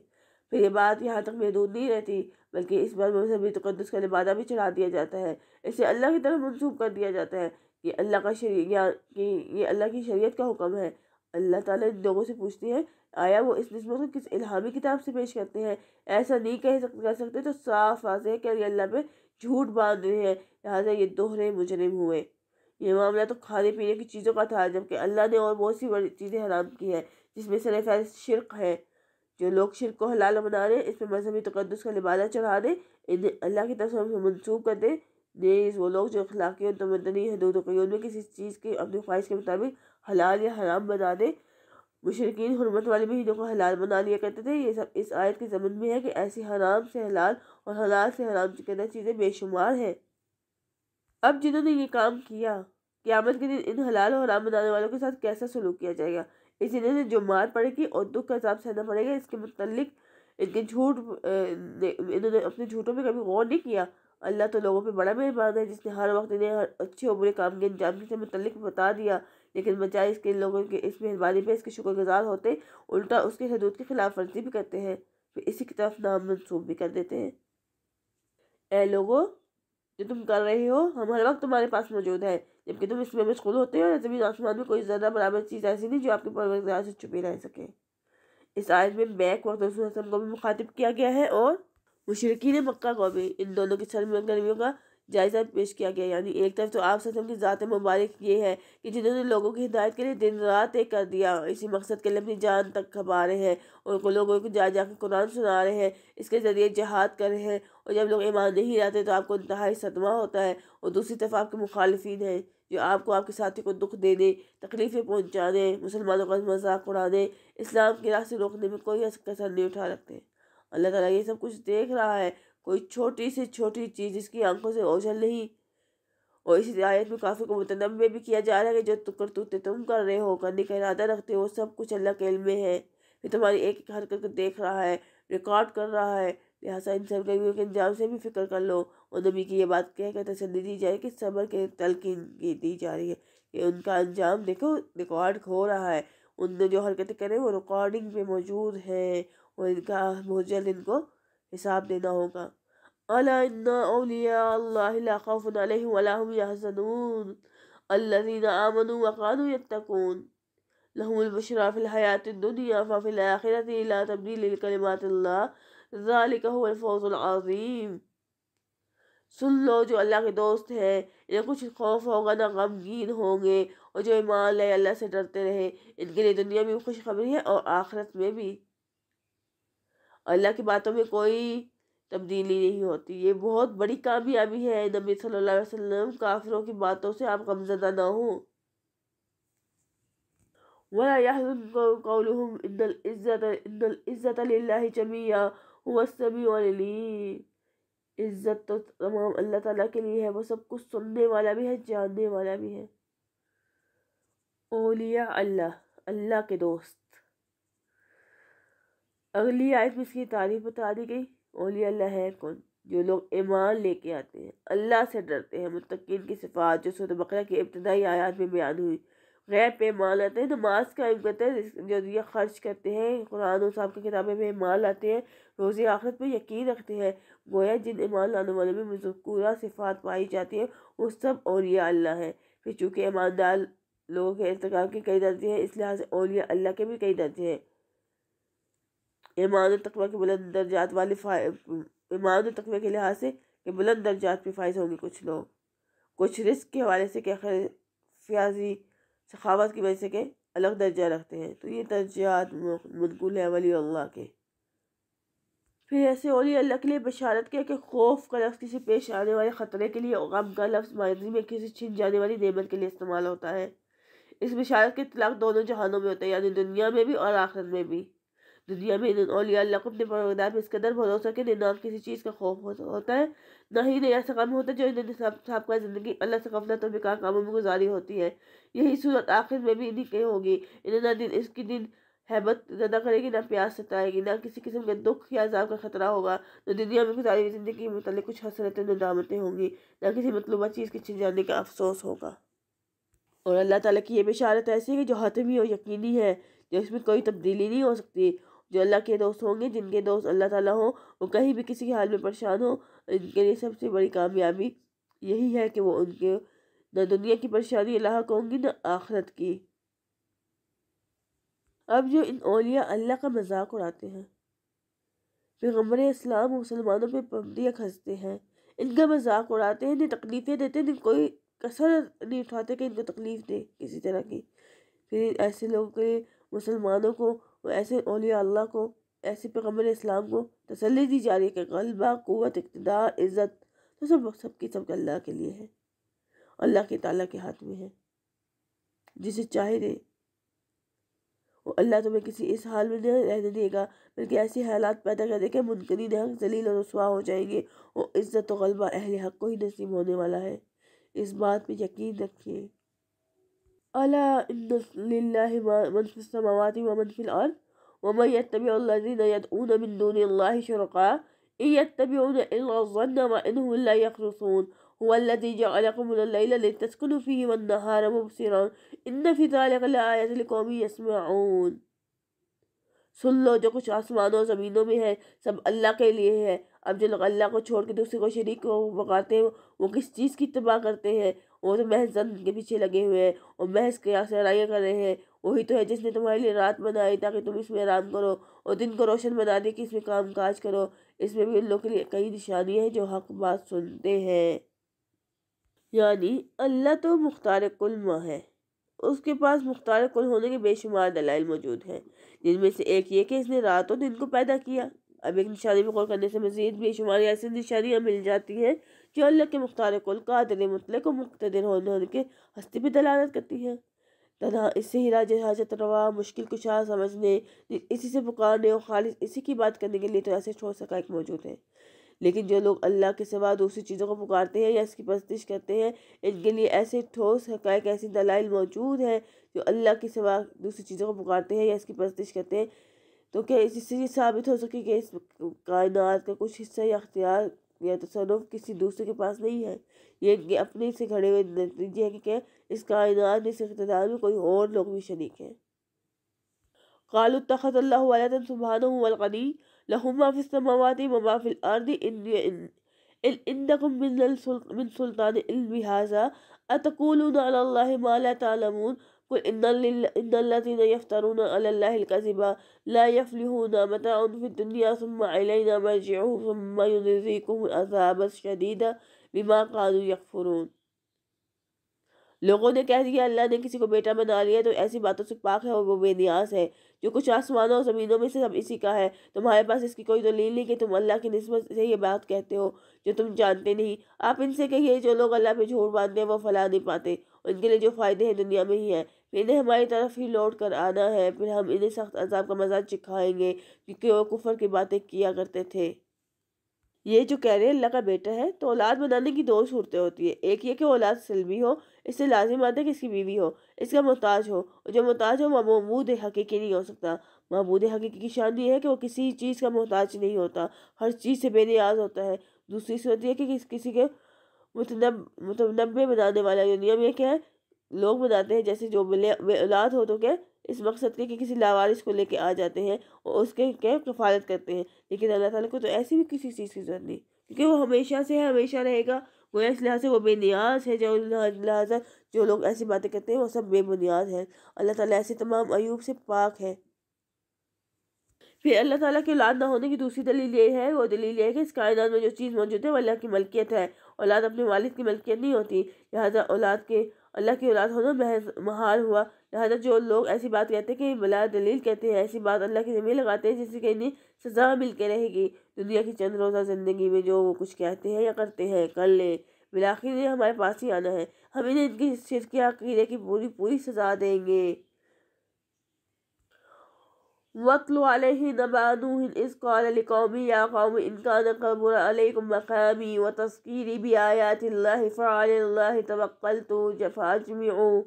फिर ये बात यहाँ तक महदूद नहीं रहती बल्कि इस बार मजहबी तकदस का लिबादा भी चढ़ा दिया जाता है इसे अल्लाह की तरफ मनसूब कर दिया जाता है कि अल्लाह का शरीय कि ये अल्लाह की शरीय का हुक्म है अल्लाह ताला इन लोगों से पूछती है आया वो इस नस्बत को किस इलामी किताब से पेश करते हैं ऐसा नहीं कह सक कर सकते तो साफ वाजे है कि अल्लाह पे झूठ बांध रहे हैं लिहाजा ये दोहरे मुजरम हुए ये मामला तो खाने पीने की चीज़ों का था जबकि अल्लाह ने और बहुत सी बड़ी चीज़ें हराम की हैं जिसमें सर फैर शिरक है जो लोग शिरक को हलाल बना रहे इसमें मजहबी तकदस का लिबादा चढ़ा दें इन्हें अल्लाह की तरफ से मनसूब कर दें नेज़ वो लोग जो अखलाकी और तमदनी हदूद में किसी चीज़ की अपनी ख्वाहिश के मुताबिक हलाल या हराम बनाने मुशरकिन हरमत वाले महीनों को हलाल बना लिया करते थे ये सब इस आयत के ज़मन में है कि ऐसी हराम से हलाल और हलाल से हराम से कहना चीज़ें बेशुमार हैं अब जिन्होंने ये काम किया क़्यामत के दिन इन हलाल और हराम बनाने वालों के साथ कैसा सलूक किया जाएगा इस इन्होंने जो मार पड़ेगी और दुख का हिसाब सहना पड़ेगा इसके मतलब इनके झूठ इन्होंने अपने झूठों में कभी गौर नहीं किया अल्लाह तो लोगों पर बड़ा मेहरबान है जिसने हर वक्त इन्हें हर अच्छे और बुरे काम के अंजाम से मतलब बता दिया लेकिन बजाय इसके लोगों के इस मेहरबानी पर इसके शुक्रगुजार होते उल्टा उसके हदूद की खिलाफ वर्जी भी करते हैं फिर इसी की तरफ नाम मनसूब भी कर देते हैं ए लोगों जो तुम कर रहे हो हम हर वक्त तुम्हारे पास मौजूद है जबकि तुम इसमें मशगूल होते हो जमीन आसमान में कोई ज्यादा बराबर चीज़ ऐसी नहीं जो आपके परवरदार से छुपी रह सके इस आयत में बैक और रसूल को भी मुखातिब किया गया है और मुशरकिन मक्का को भी इन दोनों की सरगर्मियों का जायजा पेश किया गया यानी एक तरफ तो आप ससम की ज़ात मुबारक ये है कि जिन्होंने लोगों की हिदायत के लिए दिन रात एक कर दिया इसी मकसद के लिए अपनी जान तक खपा रहे हैं उनको लोगों को जा जाकर कुरान सुना रहे हैं इसके ज़रिए जहाद कर रहे हैं और जब लोग ईमान नहीं रहते तो आपको इंतहाई सदमा होता है और दूसरी तरफ आपके मुखालफी हैं जो आपको आपके साथी को दुख देने तकलीफ़ें पहुँचाने मुसलमानों का मजाक उड़ाने इस्लाम के रास्ते रोकने में कोई कसर नहीं उठा रखते अल्लाह ताली ये सब कुछ देख रहा है कोई छोटी से छोटी चीज़ जिसकी आंखों से ओझल नहीं और इस आयत में काफ़ी को मुतनबे भी किया जा रहा है कि जो करतूते तुम कर रहे हो करने का इरादा रखते हो सब कुछ अल्लाह के में है फिर तुम्हारी एक एक हरकत को देख रहा है रिकॉर्ड कर रहा है लिहाजा इन सब गर्मियों के इंजाम से भी फिक्र कर लो और नबी की ये बात कहकर तसली दी जाए कि सबर के तलकिन की दी जा रही है कि उनका अंजाम देखो रिकॉर्ड हो रहा है उनने जो हरकतें करें वो रिकॉर्डिंग में मौजूद हैं और इनका बहुत जल्द इनको हिसाब देना होगा अलाउन सुन लो जो अल्लाह के दोस्त हैं इन्हें कुछ खौफ होगा ना गमगीन होंगे और जो ईमान अल्लाह से डरते रहे इनके लिए दुनिया में खुशखबरी है और आख़रत में भी अल्लाह की बातों में कोई तब्दीली नहीं होती ये बहुत बड़ी कामयाबी है नबी सल्लल्लाहु अलैहि वसल्लम काफिरों की बातों से आप गमजदा ना हो वला इज्जत इज्जत तो तमाम अल्लाह ताला के लिए है वो सब कुछ सुनने वाला भी है जानने वाला भी है ओलिया अल्लाह अल्लाह के दोस्त अगली आयत में इसकी तारीफ बता दी गई ओली अल्लाह है कौन जो लोग ईमान लेके आते हैं अल्लाह से डरते हैं मुतकिन की सिफात जो सूरत बकरा की इब्तदाई आयात में बयान हुई गैर पे ईमान लाते हैं नमाज कायम करते हैं जो दिया खर्च करते हैं कुरान साहब की किताबें में ईमान लाते हैं रोज़ आखरत में यकीन रखते हैं गोया जिन ईमान लाने वाले में मजकूरा सिफात पाई जाती है वो सब औलिया अल्लाह है फिर चूँकि ईमानदार लोगों के इरतकाम के कई दर्जे हैं इस लिहाज से औलिया अल्लाह के भी कई दर्जे हैं इमारत तकवा के बुलंद दर्जात वाले इमारत तकवे के लिहाज से कि बुलंद दर्जात पे फाइज होंगे कुछ लोग कुछ रिस्क के हवाले से क्या फ्याजी सखावत की वजह से के अलग दर्जा रखते हैं तो ये दर्जात मनकुल है वली अल्लाह के फिर ऐसे ओली अल्लाह के लिए बशारत किया कि खौफ का लफ्ज़ किसी पेश आने वाले ख़तरे के लिए गम का लफ्ज़ माजी में किसी छिन जाने वाली नेमत के लिए इस्तेमाल होता है इस बशारत के तलाक दोनों जहानों में होता है यानी दुनिया में भी और आखिरत में भी दुनिया में औलिया को अपने परवदार में इस कदर भरोसा के ना किसी चीज़ का खौफ होता है ना ही इन्हें ऐसा काम होता है जो इन्हें सबका ज़िंदगी अल्लाह से गफलत और बेकार कामों में गुजारी होती है यही सूरत आखिर में भी इन्हीं की होगी इन्हें ना दिन इसकी दिन हैबत ज़्यादा करेगी ना प्यास सताएगी ना किसी किस्म के दुख या अजाब का खतरा होगा न दुनिया में गुजारी हुई ज़िंदगी के मतलब कुछ हसरतें नदामतें होंगी ना किसी मतलूबा चीज़ के छिन जाने का अफसोस होगा और अल्लाह ताली की ये बिशारत ऐसी है कि जो हतमी और यकीनी है जो इसमें कोई तब्दीली नहीं हो सकती जो अल्लाह के दोस्त होंगे जिनके दोस्त अल्लाह ताला हो वो कहीं भी किसी के हाल में परेशान हो इनके लिए सबसे बड़ी कामयाबी यही है कि वो उनके न दुनिया की परेशानी अल्लाह को होंगी ना आखरत की अब जो इन ओलिया अल्लाह का मजाक उड़ाते हैं पैगम्बर इस्लाम मुसलमानों पर पाबंदियाँ खसते हैं इनका मजाक उड़ाते हैं इन्हें तकलीफ़ें देते हैं कोई कसर नहीं उठाते कि इनको तकलीफ़ दे किसी तरह की फिर ऐसे लोगों के मुसलमानों को और ऐसे अलिया अल्लाह को ऐसे पैगम्बर इस्लाम को तसली दी जा रही है कि गलबा क़वत इकतदार इज़्ज़त तो सब सब की सब अल्लाह के लिए है अल्लाह के ताला के हाथ में है जिसे चाहे दे और अल्लाह तुम्हें किसी इस हाल में नहीं रहने देगा बल्कि ऐसे हालात पैदा कर देगा मुनकरीन हक जलील और रसवा हो जाएंगे और इज़्ज़त गलबा अहल हक को ही नसीब होने वाला है इस बात पर यकीन रखिए ألا إن لله من في السماوات ومن في الأرض ومن يتبع الذين يدعون من دون الله شرقا إن يتبعون إلا الظن وإنهم لا يخرصون هو الذي جعلكم الليل لتسكنوا فيه والنهار مبصرا إن في ذلك لآية لقوم يسمعون सुन लो जो कुछ आसमानों ज़मीनों में है सब अल्लाह के लिए है अब जो अल्लाह को छोड़ के दूसरे को शरीक को पकाते हैं वो किस चीज़ की तबाह करते हैं वो तो महज जन के पीछे लगे हुए हैं और महज के सराइयाँ कर रहे हैं वही तो है जिसने तुम्हारे लिए रात बनाई ताकि तुम इसमें आराम करो और दिन को रोशन बना दे कि इसमें काम काज करो इसमें भी उन लोगों के लिए कई निशानियाँ हैं जो हक बात सुनते हैं यानी अल्लाह तो मुख्तार कुलमा है उसके पास मुख्तार कुल होने के बेशुमार दलाइल मौजूद हैं जिनमें से एक ये कि इसने रात और दिन को पैदा किया अब एक निशानी में गौर करने से मजीद बेशुमार ऐसी निशानियाँ मिल जाती हैं कि अल्लाह के मुख्तार कुल कादिर मुतलक मुख्तर होने उनके हस्ती पर दलालत करती है तथा इससे ही राज हाजत रवा मुश्किल कुशा समझने इसी से पुकारने और खालिश इसी की बात करने के लिए तो से छोड़ सका एक मौजूद है लेकिन जो लोग अल्लाह के सिवा दूसरी चीज़ों को पुकारते हैं या इसकी परस्तिश करते हैं इनके लिए ऐसे ठोस हकायक ऐसी दलाइल मौजूद हैं जो अल्लाह के सिवा दूसरी चीज़ों को पुकारते हैं या इसकी परस्तिश करते हैं तो क्या इससे ये साबित हो सके कि इस कायनात का कुछ हिस्सा या अख्तियार या तो सनोम किसी दूसरे के पास नहीं है ये अपने से खड़े हुए नतीजे है कि क्या इस कायनात इस इकतदार में कोई और लोग भी शरीक हैं कालू तखत अल्लाह सुबहानदी लहुमा फ़िसमावती ममाफिल अर्द इन्दकुम मिन सुल्तान इल्म हाजा अतकूलून अल्लाह माला तालमून قل إن إن الذين يفترون على الله الكذب لا يفلحون متاع في الدنيا ثم إلينا مرجعهم ثم ينذيكم العذاب الشديد بما كانوا يكفرون लोगों ने कह दिया अल्लाह ने किसी को बेटा बना लिया तो ऐसी बातों से पाक है और वो बेनियाज है जो कुछ आसमानों और ज़मीनों में से सब इसी का है तुम्हारे पास इसकी कोई दलील नहीं कि तुम अल्लाह की नस्बत से ये बात कहते हो जो तुम जानते नहीं आप इनसे कहिए जो लोग अल्लाह पे झूठ बांधते हैं वो फला नहीं पाते उनके लिए जो फ़ायदे हैं दुनिया में ही हैं इन्हें हमारी तरफ ही लौट कर आना है फिर हम इन्हें सख्त अजाब का मजाक चिखाएंगे क्योंकि वो कुफर की बातें किया करते थे ये जो कह रहे हैं अल्लाह का बेटा है तो औलाद बनाने की दो सूरतें होती है एक ये कि औलाद सलमी हो इससे लाजिम आता है कि इसकी बीवी हो इसका मोहताज हो और जो मोहताज हो वह महमूद हकीकी नहीं हो सकता महमूद हकीकी की शान ये है कि वो किसी चीज़ का मोहताज नहीं होता हर चीज़ से बेनियाज होता है दूसरी सूरत यह कि किसी के मुतनब मुतनबे बनाने वाला ये नियम यह क्या है लोग बनाते हैं जैसे जो मिले औलाद हो तो क्या इस मकसद के कि किसी लावारिस को लेके आ जाते हैं और उसके क्या कफालत करते हैं लेकिन अल्लाह ताला को तो ऐसी भी किसी चीज़ की ज़रूरत नहीं क्योंकि वो हमेशा से है हमेशा रहेगा वो इस लिहाज से वो बेनियाज है जो लिहाजा जो लोग ऐसी बातें करते हैं वो सब बेबुनियाज हैं अल्लाह ताली ऐसे तमाम अयूब से पाक है फिर अल्लाह ताला के औलाद ना होने की दूसरी दलील ये है वो दलील ये है कि इस कायनात में जो चीज़ मौजूद है वो अल्लाह की मलकियत है औलाद अपने वालिद की मलकियत नहीं होती लिहाजा औलाद के अल्लाह की औलाद होना महज महाल हुआ लिहाजा जो लोग ऐसी बात कहते हैं कि बला दलील कहते हैं ऐसी बात अल्लाह की ज़मीन लगाते हैं जिससे कि इन्हें सज़ा मिल के रहेगी दुनिया की चंद रोज़ा ज़िंदगी में जो वो कुछ कहते हैं या करते हैं कर ले बिलाखिर हमारे पास ही आना है हम इन्हें इनकी शिरकिया कीड़े की पूरी पूरी सज़ा देंगे واتل عليهم نبأ نوح إذ قال لقومي يا قوم إن كان كبر عليكم مقامي وتذكيري بآيات الله فعلى الله توكلت فأجمعوا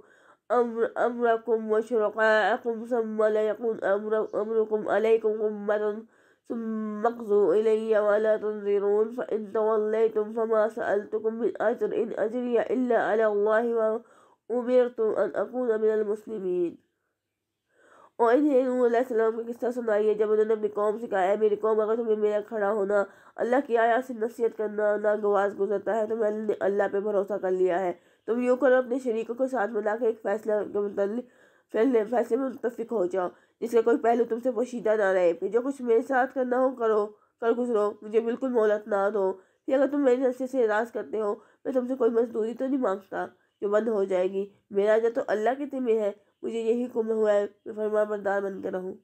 أمر أمركم وشركاءكم ثم لا يكون أمر أمركم عليكم غمة ثم اقضوا إلي ولا تنظرون فإن توليتم فما سألتكم من أجر إن أجري إلا على الله وأمرت أن أكون من المسلمين और सलाम का किस्सा सुनाइए जब उन्होंने अपनी कौम से कहा है मेरी कौम अगर तुम्हें मेरा खड़ा होना अल्लाह की आया से नसीहत करना नागवाज गुजरता है तो मैंने अल्लाह पे भरोसा कर लिया है तुम यूँ करो अपने शरीकों को साथ मिला के एक फैसला के फैसले में मुतफिक हो जाओ जिसका कोई पहलू तुमसे पोशीदा ना रहे फिर जो कुछ मेरे साथ करना हो करो कर गुजरो मुझे बिल्कुल मोहलत ना दो फिर अगर तुम मेरे नसीहत से इराज करते हो मैं तुमसे कोई मजदूरी तो नहीं मांगता जो बंद हो जाएगी मेरा अजर तो अल्लाह की तिमिर है मुझे यही हुक्म हुआ है मैं फरमान बरदार बनकर रहूँ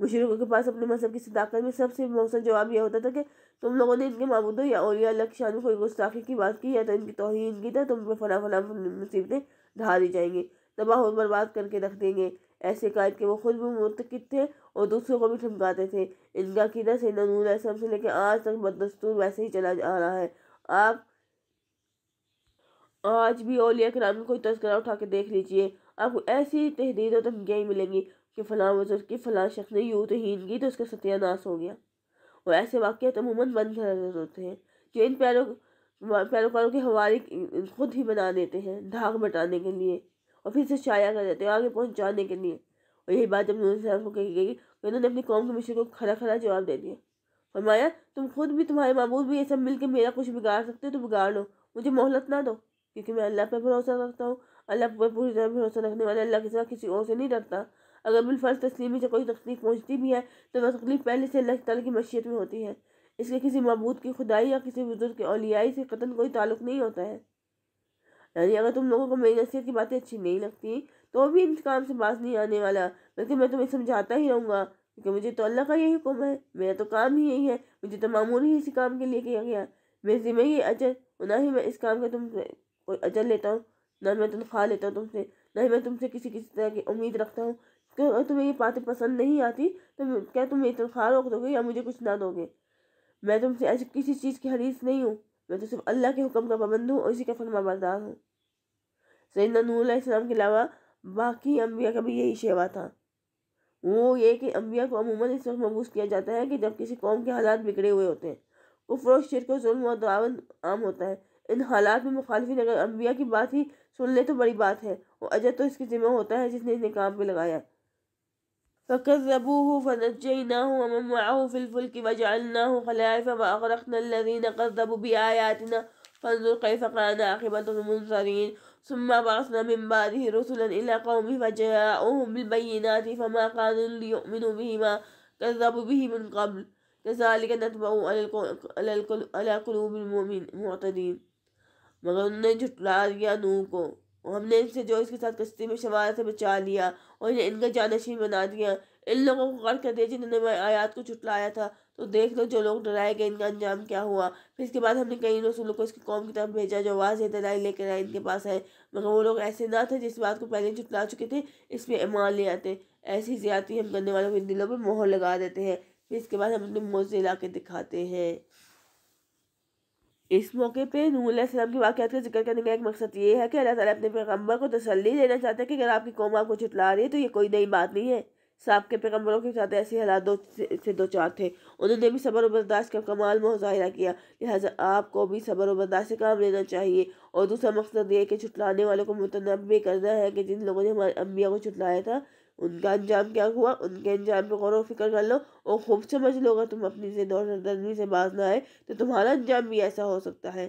मुशरकों के पास अपने मजहब की सदाकत में सबसे मौसम जवाब यह होता था कि तुम लोगों ने इनके मबूदों या औलिया अल्लाह शान कोई गुस्ताखी की बात की या तो इनकी तोहन की तो तुम पर फला फला मुसीबतें ढा दी जाएंगी तबाह और बर्बाद करके रख देंगे ऐसे कायद के वो खुद भी मुतकिद थे और दूसरों को भी ठमकाते थे इनका कीदा से नूर असम से लेकर आज तक बदस्तूर वैसे ही चला जा रहा है आप आज भी औलिया कराम कोई तस्करा उठा के देख लीजिए आपको ऐसी तहदीद और धमकियाँ मिलेंगी कि फ़लाँ बुजुर्ग की फ़लाँ शख्स ने यूँ तहीन तो की तो उसका सत्यानाश हो गया और ऐसे वाक़ तमूमन बंद कर होते हैं जो इन पैरों पैरोकारों के हवाले खुद ही बना देते हैं धाग बटाने के लिए और फिर से शाया कर देते हैं आगे पहुँचाने के लिए और यही बात जब नूर को कही गई कि उन्होंने अपनी कौम के मिशन को खड़ा खरा जवाब दे दिया फरमाया तुम खुद भी तुम्हारे महबूब भी ये सब मिलकर मेरा कुछ बिगाड़ सकते हो तो बिगाड़ लो मुझे मोहलत ना दो क्योंकि मैं अल्लाह पर भरोसा रखता हूँ अल्लाह पर पूरी तरह भरोसा रखने वाला अल्लाह के साथ किसी और से नहीं डरता अगर बिलफर्ज तस्लीमी से कोई तकलीफ पहुँचती भी है तो वह तकलीफ पहले से अल्लाह ताली की मशीत में होती है इसलिए किसी महबूद की खुदाई या किसी बुजुर्ग के अलियाई से कतन कोई ताल्लुक नहीं होता है यानी अगर तुम लोगों को मेरी नसीहत की बातें अच्छी नहीं लगती तो भी इन काम से बाज नहीं आने वाला बल्कि मैं तुम्हें समझाता ही रहूँगा क्योंकि मुझे तो अल्लाह का यही हुक्म है मेरा तो काम ही यही है मुझे तो मामूल ही इसी काम के लिए किया गया मेरे जिम्मे ही अजर ना ही मैं इस काम का तुम कोई अचर लेता हूँ ना मैं तनख्वाह लेता हूँ तुमसे ना ही मैं तुमसे किसी किसी तरह की उम्मीद रखता हूँ अगर तुम्हें ये बातें पसंद नहीं आती तो क्या तुम मेरी तनख्वाह रोक दोगे या मुझे कुछ ना दोगे मैं तुमसे ऐसी किसी चीज़ की हरीस नहीं हूँ मैं तो सिर्फ अल्लाह के हुक्म का पाबंद हूँ और इसी का फरमा बरदार हूँ सैदा नूसम के अलावा बाकी अम्बिया का भी यही शेवा था वो ये कि अम्बिया को अमूमा इस वक्त महबूस किया जाता है कि जब किसी कौम के हालात बिगड़े हुए होते हैं कुफर शिरक जुल्म और दावन आम होता है इन हालात में मुखालफी अगर अम्बिया की बात ही सुन ले तो बड़ी बात है वो अजर तो इसके जिम्मा होता है जिसने इन्हें काम पे लगाया فكذبوه فنجيناه ومن معه في الفلك وجعلناه خلائف وأغرقنا الذين كذبوا بآياتنا فانظر كيف كان عاقبة المنذرين ثم بعثنا من بعده رسلا إلى قومه فجاءوهم بالبينات فما كانوا ليؤمنوا بِمَا كذبوا به من قبل كذلك نتبع على قلوب المعتدين मगर उन्होंने झुटला दिया नूह को हमने इनसे जो इसके साथ कश्ती में शमाल से बचा लिया और इन्हें इनका जानशीन बना दिया इन लोगों को गर्क कर दिया जिन्होंने मैं आयात को छुटलाया था तो देख लो जो लोग डराए गए इनका अंजाम क्या हुआ फिर इसके बाद हमने कई रसूलों को इसकी कौम की तरफ भेजा जो वाज दलाई लेकर आए इनके पास आए मगर वो लोग ऐसे ना थे जिस बात को पहले छुटला चुके थे इसमें ईमान ले आते ऐसी ज्यादा हम करने वालों के दिलों पर मोहर लगा देते हैं फिर इसके बाद हम अपने मोजे ला इलाके दिखाते हैं इस मौके पर नूसम की वाक़ात का जिक्र करने का एक मकसद ये है कि अल्लाह ताला अपने पैगम्बर को तसली देना चाहते हैं कि अगर आपकी कौम आपको चितला रही है तो ये कोई नई बात नहीं है साहब के पैगम्बरों के साथ ऐसे हालात दो से दो चार थे उन्होंने भी सब्र और बर्दाश्त का कमाल मुजाहरा किया लिहाजा आपको भी सबर और बर्दाश्त से काम लेना चाहिए और दूसरा मकसद ये कि छुटलाने वालों को मुतनबे करना है कि जिन लोगों ने हमारे अम्बिया को छुटलाया था उनका अंजाम क्या हुआ उनके अंजाम पर गौर फिक्र कर लो और खूब समझ लो अगर तुम अपनी से दौरदर्दी से बाज ना आए तो तुम्हारा अंजाम भी ऐसा हो सकता है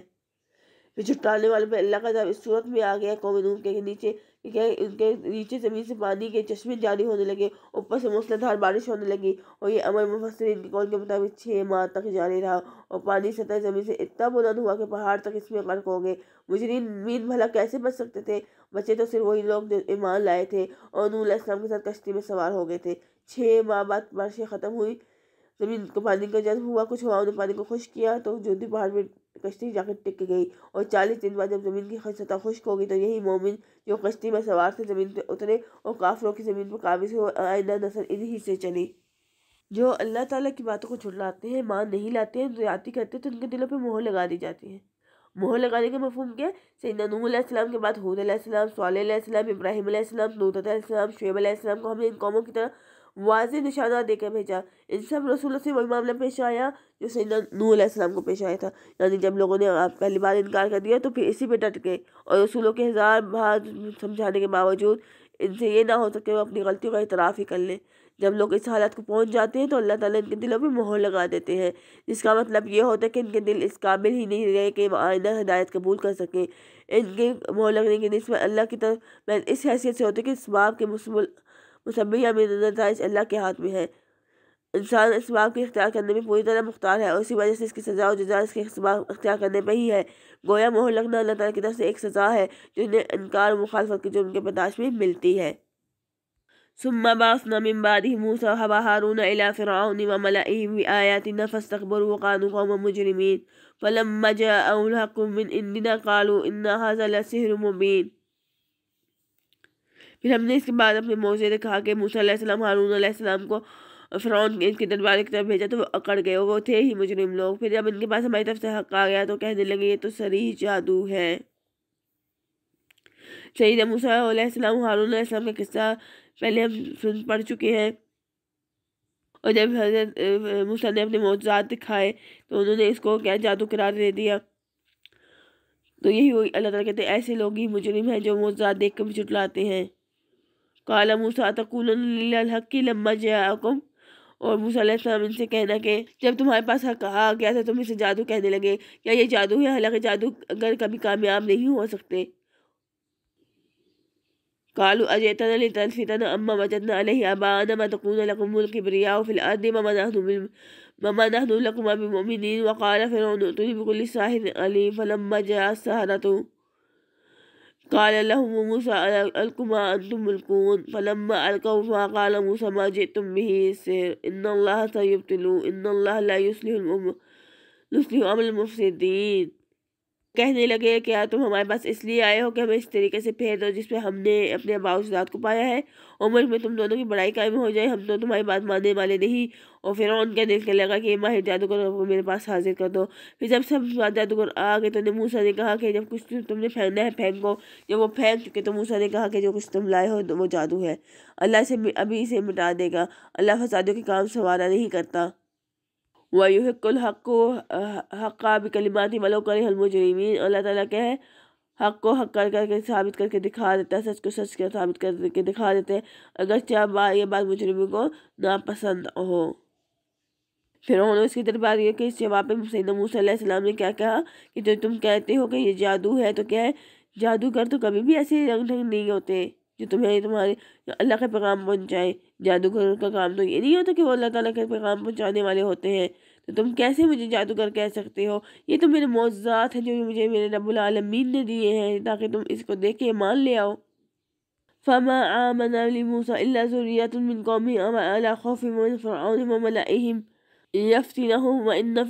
फिर छुट्टाने वाले पर अल्लाह का जब इस सूरत में आ गया कौम के नीचे के उनके नीचे ज़मीन से पानी के चश्मे जारी होने लगे ऊपर से मूसलाधार बारिश होने लगी और ये अमर मुफसरीन कौन के मुताबिक छः माह तक जारी रहा और पानी सतह ज़मीन से इतना बुलंद हुआ कि पहाड़ तक इसमें गर्क हो गए मुजरिन मीन भला कैसे बच सकते थे बचे तो सिर्फ वही लोग जो ईमान लाए थे और नूल इस्लाम के साथ कश्ती में सवार हो गए थे छः माह बाद बारिशें ख़त्म हुई ज़मीन को पानी का जज्ब हुआ कुछ हवाओं ने पानी को खुश किया तो जोधी पहाड़ में कश्ती जाकर टिक गई और चालीस दिन बाद जब ज़मीन की सतह खुश्क हो गई तो यही मोमिन जो कश्ती में सवार से ज़मीन पर उतरे और काफरों की ज़मीन पर काबिज हो आइंदा नस्ल इन्हीं से चली जो अल्लाह ताला की बातों को छुटलाते हैं मान नहीं लाते हैं ज्यादा करते हैं तो उनके दिलों पर मोहर लगा दी जाती है मोहर लगाने का मफहम क्या है सैदा नूसम के बाद हूद सलाम साल इब्राहिम आसमाम नूतम शुएब आसमाम को हमने इन कौमों की तरह वाज निशाना देकर भेजा इन सब रसूलों से वही मामला पेश आया जो सैदा नूसम को पेश आया था यानी जब लोगों ने पहली बार इनकार कर दिया तो फिर इसी पर डट गए और रसूलों के हज़ार बार समझाने के बावजूद इनसे ये ना हो सके वो अपनी गलतियों का इतराफ़ ही कर लें जब लोग इस हालत को पहुंच जाते हैं तो अल्लाह ताला इनके दिलों में मोहर लगा देते हैं जिसका मतलब ये होता है कि इनके दिल इस काबिल ही नहीं रहे कि आइंदा हदायत कबूल कर सकें इनके मोहर लगने के नस्बत अल्लाह की तरफ इस हैसियत से होते कि इस बाप के मुसमुल मुसम्मी या मिनदाइज अल्लाह के हाथ में है इंसान इस बाब की अख्तियार करने में पूरी तरह मुख्तार है और इसी वजह से इसकी सज़ा और जजा इसके अख्तियार करने पर ही है गोया मोहर लगना अल्लाह तला की तरफ से एक सज़ा है जो इन्हें इनकार मुखालफत के जुर्म के बर्दाश्त में मिलती है सुम्मा बासना मिन बादी मूसा हवा हारून इला फ़िरौन व मलाइहिम बिआयातिना फ़स्तकबरु व कौम मुजरिमीन फलम्मा जाअहुल हक़्क़ु इंदिना क़ालू इन्ना हाज़ा लसिहरु मुबीन फिर हमने इसके बाद अपने मौसे से कहा कि मूसा अलैहिस्सलाम हारून अलैहिस्सलाम को फ़रौन इनके दरबार की तरफ भेजा तो वो अकड़ गए वो थे ही मुजरिम लोग फिर जब इनके पास हमारी तरफ से हक आ गया तो कहने लगे ये तो सर जादू है सईद मूसा अलैहिस्सलाम हारून अलैहिस्सलाम का किस्सा पहले हम सुन पढ़ चुके हैं और जब हजरत मूसा ने अपने मौजात दिखाए तो उन्होंने इसको क्या जादू करार दे दिया तो यही हुई अल्लाह ताला कहते हैं ऐसे लोग ही मुजरिम हैं जो मौजाद देख कर भी जुटलाते हैं काला मूसा तकूलहक़ी लम्बा जयाकुम और मूसम इनसे कहना कि जब तुम्हारे पास हक आ गया था तुम इसे जादू कहने लगे क्या ये जादू है हालांकि जादू अगर कभी कामयाब नहीं हो सकते कालू अजयतन लितन अम्मा वजन अलह अबान मतकून लकुमुल वकाल फिर साहिर अली फलम्मा जया सहारा قال لهم موسى ألقوا ما أنتم ملكون فلما ألقوها قال موسى ما جئتم به سير إن الله سيبطلوا إن الله لا يصلح الأمر يصلح أمر المفسدين कहने लगे क्या तुम हमारे पास इसलिए आए हो कि हमें इस तरीके से फेर दो जिसमें हमने अपने अबाव को पाया है और मुल्क में तुम दोनों की बड़ाई कायम हो जाए हम तो तुम्हारी बात मानने वाले नहीं और फिर उनका देखने लगा कि माहिर जादूगर को मेरे पास हाजिर कर दो फिर जब सब जादूगर आ गए तो ने मूसा ने कहा कि जब कुछ तुमने फेंकना है फेंको जब वो फेंक चुके तो मूसा ने कहा कि जो कुछ तुम लाए हो तो वो जादू है अल्लाह से अभी इसे मिटा देगा अल्लाह फसादों के काम संवारा नहीं करता वयुहकुलहक़ हक़्क़ा बिकलिमात ही वलो करे मुजरमीन अल्लाह ताला क्या है हक़ को हक़ कर करके साबित करके दिखा देता है सच को सच कर साबित करके दिखा देते हैं अगरचे अब ये बात मुजरमों को नापसंद हो फिर उन्होंने उसकी दरबार ये कि इस जवाब में सैद मूसम ने क्या कहा कि जो तुम कहते हो कि ये जादू है तो क्या है जादूगर तो कभी भी ऐसे रंग ढंग नहीं होते जो तुम्हें तुम्हारे अल्लाह के पैगाम पहुँचाएँ जादूगर का काम तो ये नहीं होता कि वो अल्लाह ताला के पैगाम पहुँचाने वाले होते हैं तो तुम कैसे मुझे जादूगर कह सकते हो ये तो मेरे मौजात हैं जो मुझे मेरे रबालमीन ने दिए हैं ताकि तुम इसको देख के मान ले आओ फमा आमना लिमूसा इल्ला ज़ुर्रियतुन मिन कौमी अला खौफ मिन फ़िरऔन व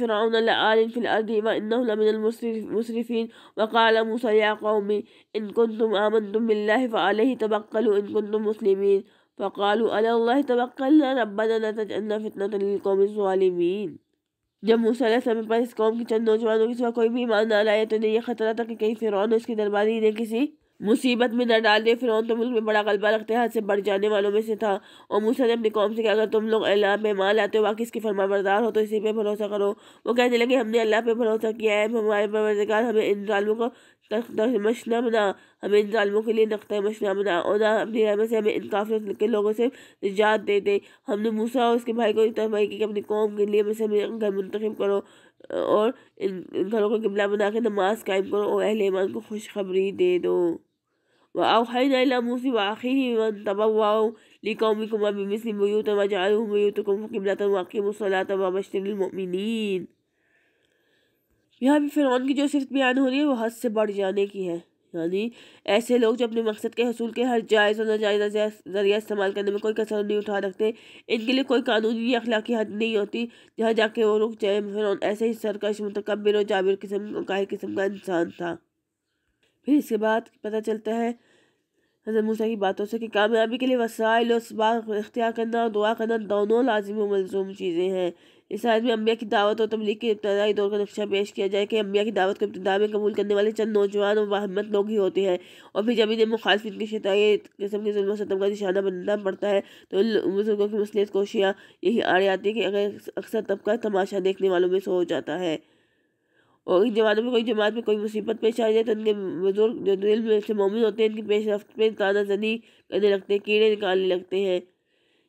فرعون لمن المسرفين وقال موسى يا قوم إن كنتم آمنتم بالله فعليه توكلوا إن كنتم مسلمين फ़कालू अल्लाह तवक्लना रब्बना ला तजअलना फितनतन लिलकौम ज़ालिमीन जब मूसा समय पर इस कौम के चंद नौजवानों के सिवा कोई भी ईमान न लाए तो उन्हें यह खतरा था कि कहीं फ़िरौन उसके दरबारी इन्हें किसी मुसीबत में न डाल दे फ़िरौन तो मुल्क में बड़ा गलबा रखते हाथ से बढ़ जाने वालों में से था और मूसा ने अपनी कौम से कहा अगर तुम लोग अल्लाह पे मान लाते हो वाकई इसकी फरमाबरदार हो तो इसी पे भरोसा करो वो कहने लगे हमने अल्लाह पे भरोसा किया है हमारे परवरदगार हमें इन जालमों को मशना बना हमें ालमों के लिए नकता मशना बना और अपनी रहमत से हमें इनकाफ के लोगों से निजात दे दे हमने मूसा और उसके भाई को इतफाई की कि अपनी कौम के लिए बस हमें घर मुंतखब करो और इन घरों को गमला बना के नमाज कायम करो और अहल ईमान को खुशखबरी दे दो वाहन मूसी वाखी मन तबाओ लिकौमी कुमा बिमिसली मयूत वजाल मयूत कुम किबला तम वाक़ी मुसलात वबशरमिन यहाँ भी फिरौन की जो सिर्फ बयान हो रही है वो हद से बढ़ जाने की है यानी ऐसे लोग जो अपने मकसद के हसूल के हर जायज़ और नाजायज जरिया इस्तेमाल करने में कोई कसर नहीं उठा रखते इनके लिए कोई कानूनी अखलाकी हद नहीं होती जहाँ जाके वो रुक जाए फिर ऐसे ही सरकश मतकबिर और जाबिर किस्म का किस्म का इंसान था फिर इसके बाद पता चलता है हज़र मूसा की बातों से कि कामयाबी के लिए वसाइल और इसबाक इख्तियार करना और दुआ करना दोनों लाजमी मंजूम चीज़ें हैं इस में अम्बिया की दावत और तबलीग के इब्तदाई दौर का नक्शा पेश किया जाए कि अम्बिया की दावत को इब्तदा में कबूल करने वाले चंद नौजवान और बाहमत लोग ही होते हैं और फिर जब इन्हें मुखालफत की शताई किस्म के जुल्म का निशाना बनना पड़ता है तो उन बुजुर्गों की मसलियत कोशियाँ यही आड़े आती है कि अगर अक्सर तबका तमाशा देखने वालों में सो हो जाता है और इन जवानों में कोई जमात में कोई मुसीबत पेश आ जाए तो उनके बुजुर्ग जो दिल में से मोमिन होते हैं इनकी पेश रफ्त में तानाजनी करने लगते हैं कीड़े निकालने लगते हैं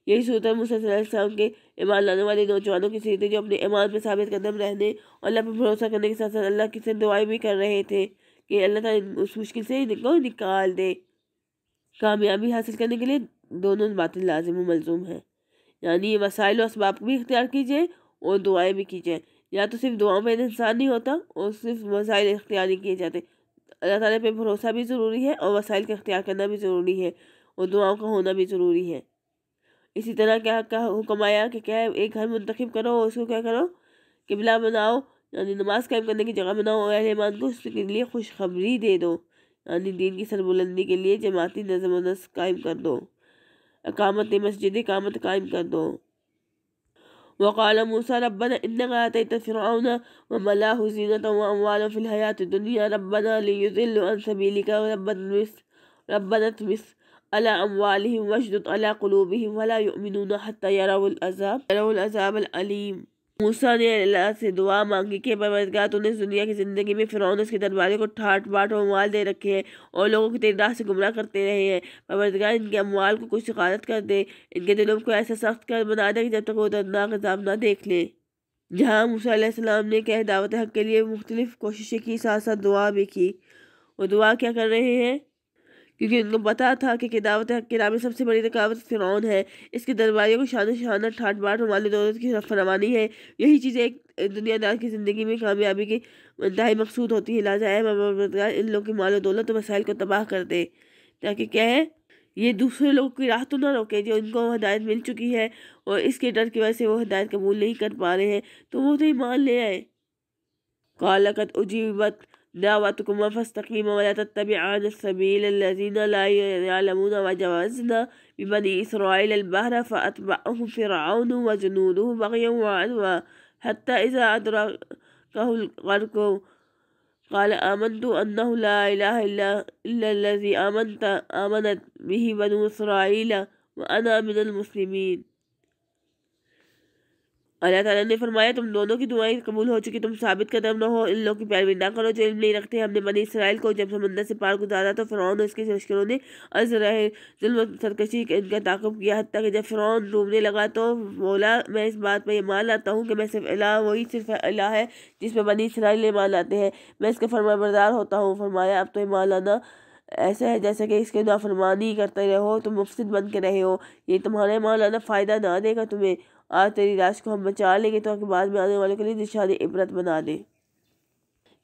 यही सूरत मुसल के ईमान लाने वाले नौजवानों की सीरत जो अपने ईमान पर साबित कदम रहने और अल्लाह पर भरोसा करने के साथ साथ अल्लाह की से दुआएं भी कर रहे थे कि अल्लाह ताला उस मुश्किल से इनको निकाल दे कामयाबी हासिल करने के लिए दोनों बातें लाजिम मलजूम हैं यानी ये वसाइल और इसबाब को भी इख्तियार कीजिए और दुआएँ भी कीजिए या तो सिर्फ दुआओं पर इंसान नहीं होता और सिर्फ वसाइल इख्तियार नहीं किए जाते अल्लाह ताला पे भरोसा भी ज़रूरी है और वसाइल का इख्तियार करना भी ज़रूरी है और दुआओं का होना भी ज़रूरी है इसी तरह क्या क्या हुक्म आया कि क्या एक घर मुंतखब करो उसको क्या करो किबला बनाओ यानी नमाज कायम करने की जगह बनाओ और अहमान को उसके लिए खुशखबरी दे दो यानी दीन की सरबुलंदी के लिए जमाती नज़म कायम कर दो अकामत मस्जिद इकामत कायम कर दो वकाल मूसा रबना इन्ना आतैत फ़िरऔन व मलाहु ज़ीनत व अमवाल फ़िल हयात दुनिया रबना लियुज़िल्लु अन सबीलिका रब्बना रब्बना अला अमवालम मूसा ने अल्लाह से दुआ मांगी कि परवरदगार तूने दुनिया की ज़िंदगी में फ़िरौन उसके दरबारे को ठाट बाट और अमवाल दे रखे हैं और लोगों की तेरी से गुमराह करते रहे हैं परवरदगार इनके अमवाल को कुछ शिकायत कर दे इनके दिलों को ऐसा सख्त कर बना दे कि जब तक वो दर्दनाक अजाब ना देख लें जहाँ मूसा ने कह दावत हक के लिए मुख्तलिफ़ कोशिशें की साथ साथ दुआ भी की वो दुआ क्या कर रहे हैं क्योंकि उनको पता था कि किदावत हक में सबसे बड़ी रकावत फ़िरौन है इसके दरबारियों को शान शहाना ठाट बाट माली दौलत की फरमानी है यही चीज़ें एक दुनियादार की ज़िंदगी में कामयाबी की इंतहाई मकसूद होती है लाजा है इन लोगों की माल दौलत और को तबाह कर दे ताकि क्या है ये दूसरे लोगों की राह तो ना रोके जो इनको हदायत मिल चुकी है और इसके डर की वजह से वो हदायत कबूल नहीं कर पा रहे हैं तो वो तो ईमान ले आए कालकत उजीबत دعوتكما فاستقيما ولا تتبعان السبيل الذين لا يعلمون وجوزنا ببني إسرائيل البحر فأتبعهم فرعون وجنوده بغيا وعدوى حتى إذا أدركه الغرق قال آمنت أنه لا إله إلا, إلا الذي آمنت آمنت به بنو إسرائيل وأنا من المسلمين अल्लाह ताला ने फरमाया तुम दोनों की दुआएं कबूल हो चुकी तुम साबित कदम न हो इन लोगों की पैरवी ना करो जो इल्म नहीं रखते हमने बनी इसराइल को जब समंदर से पार गुजारा तो फ़रौन उसके लश्करों ने अजरम सरकशी इनका ताकब किया हती कि जब फ़रौन डूबने लगा तो बोला मैं इस बात पर यह मान लाता हूँ कि मैं सिर्फ अला वही सिर्फ अला है जिस पर बनी इसराइल ईमान लाते हैं मैं इसका फरमाबरदार होता हूँ फरमाया अब तो ईमान लाना ऐसा है जैसे कि इसके नाफरमानी करते रहो तुम मुफसद बन के रहे हो ये तुम्हारा ईमान लाना फ़ायदा ना देगा तुम्हें आज तेरी लाश को हम बचा लेंगे तो आपके बाद में आने वाले के लिए निशान इबरत बना दें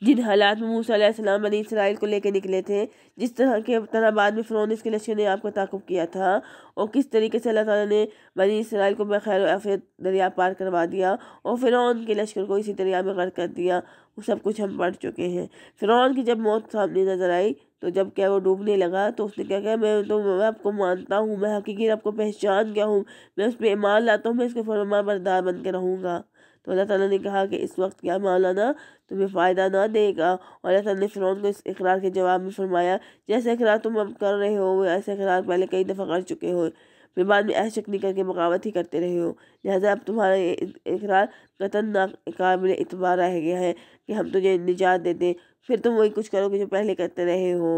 जिन हालात में मूसम बनी इसराइल को लेकर निकले थे जिस तरह के तरह बाद में फ़िरौन इसके लश्कर ने आपको ताकुब किया था और किस तरीके से अल्लाह ताली ने बनी इसराइल को बैर आफियत दरिया पार करवा दिया और फिर के लश्कर को इसी दरिया में गर्क कर दिया वो सब कुछ हम पढ़ चुके हैं फिर की जब मौत सामने नज़र आई तो जब क्या वो डूबने लगा तो उसने क्या कहा मैं तो मैं आपको मानता हूँ मैं हकीकत आपको पहचान गया हूँ मैं उस पर ईमान लाता हूँ मैं इसके फरमा बरदार बन के रहूँगा तो अल्लाह ताला ने कहा कि इस वक्त क्या मौलाना तुम्हें फ़ायदा ना देगा और अल्लाह ताला ने फ़िरौन को इस इकरार के जवाब में फरमाया जैसे इकरार तुम अब कर रहे हो ऐसे इकरार पहले कई दफ़ा कर चुके हो वे बाद में अहशकनी करके बगावत ही करते रहे हो लिहाजा अब तुम्हारा ये इकरार कतन नाकाबिल इतबा रह गया है कि हम तुझे निजात देते फिर तुम वही कुछ करोगे जो पहले करते रहे हो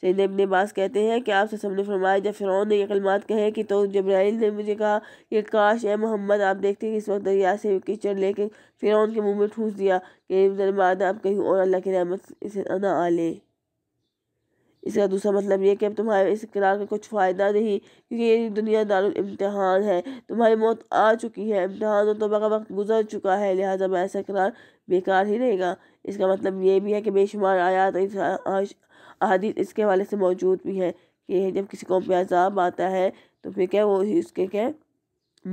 सैद इबन बास कहते हैं कि आपसे सबने फरमाया जब फ़िर ने ये कलमात कहे कि तो जब्राइल ने मुझे कहा कि काश ए मोहम्मद आप देखते हैं कि इस वक्त दरिया से कीचड़ लेके फ़िरौन के मुंह में ठूस दिया कि जरमादा आप कहीं और अल्लाह की रहमत इसे ना आ ले इसका दूसरा मतलब ये कि अब तुम्हारे इस किरार का कुछ फ़ायदा नहीं क्योंकि ये दुनिया दारुल है तुम्हारी मौत आ चुकी है इम्तहान और तो तोबा का वक्त गुजर चुका है लिहाजा ऐसा किरार बेकार ही रहेगा इसका मतलब ये भी है कि बेशुमार आयात अहादीत इसके हवाले से मौजूद भी हैं कि जब किसी को पर आता है तो फिर क्या वो उसके क्या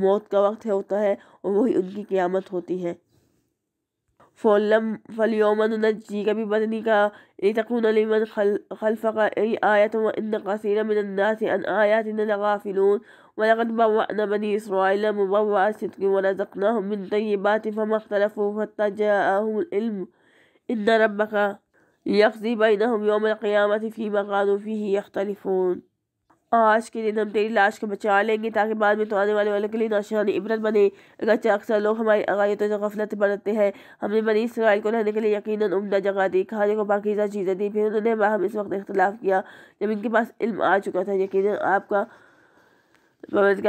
मौत का वक्त होता है और वही उनकी क़्यामत होती है فلم فاليوم ننجيك ببدنك لتكون لمن خلفك آية وإن كثيرا من الناس عن آياتنا لغافلون ولقد بوأنا بني إسرائيل مبوأ صدق ورزقناهم من طيبات فما اختلفوا حتى جاءهم العلم إن ربك يقضي بينهم يوم القيامة فيما كانوا فيه يختلفون आज के दिन हम तेरी लाश को बचा लेंगे ताकि बाद में तो आने वाले वालों के लिए नौशानी इबरत बने अगरचे अक्सर लोग हमारी अगायतों से गफलत बरतते हैं हमने बनी इसराइल को रहने के लिए यकीन उमदा जगह दी खाने को पाकिजा चीज़ें दी फिर उन्होंने बाहम इस वक्त इख्तलाफ किया जब इनके पास इल्म आ चुका था यकीन आपका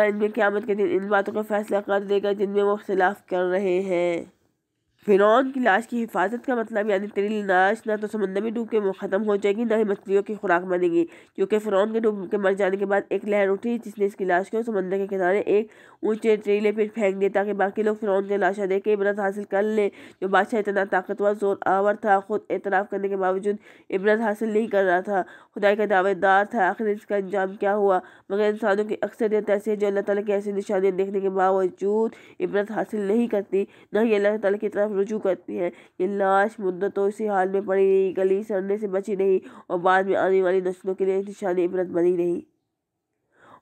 इनमें क्यामत के दिन इन बातों का फैसला कर देगा जिनमें वो इख्तलाफ कर रहे हैं फ़िरौन की लाश की हिफाजत का मतलब यानी तेरी लाश ना तो समंदर में डूब के ख़त्म हो जाएगी ना ही मछलियों की खुराक बनेगी क्योंकि फ़िरौन के डूब के मर जाने के बाद एक लहर उठी जिसने इसकी लाश को समंदर के किनारे एक ऊंचे टीले पर फेंक दिया ताकि बाकी लोग फ़िरौन की लाशा देखकर के इबरत हासिल कर लें जो बादशाह इतना ताकतवर जोर आवर था खुद एतराफ़ करने के बावजूद इबरत हासिल नहीं कर रहा था खुदाई का दावेदार था आखिर इसका अंजाम क्या हुआ मगर इंसानों की अक्सरियत ऐसी जो अल्लाह ताली की ऐसी निशानियाँ देखने के बावजूद इबरत हासिल नहीं करती ना ही अल्लाह ताली की तरफ तरफ रुजू करती है ये लाश मुद्दतों से हाल में पड़ी रही गली सड़ने से बची नहीं और बाद में आने वाली नस्लों के लिए निशानी इबरत बनी रही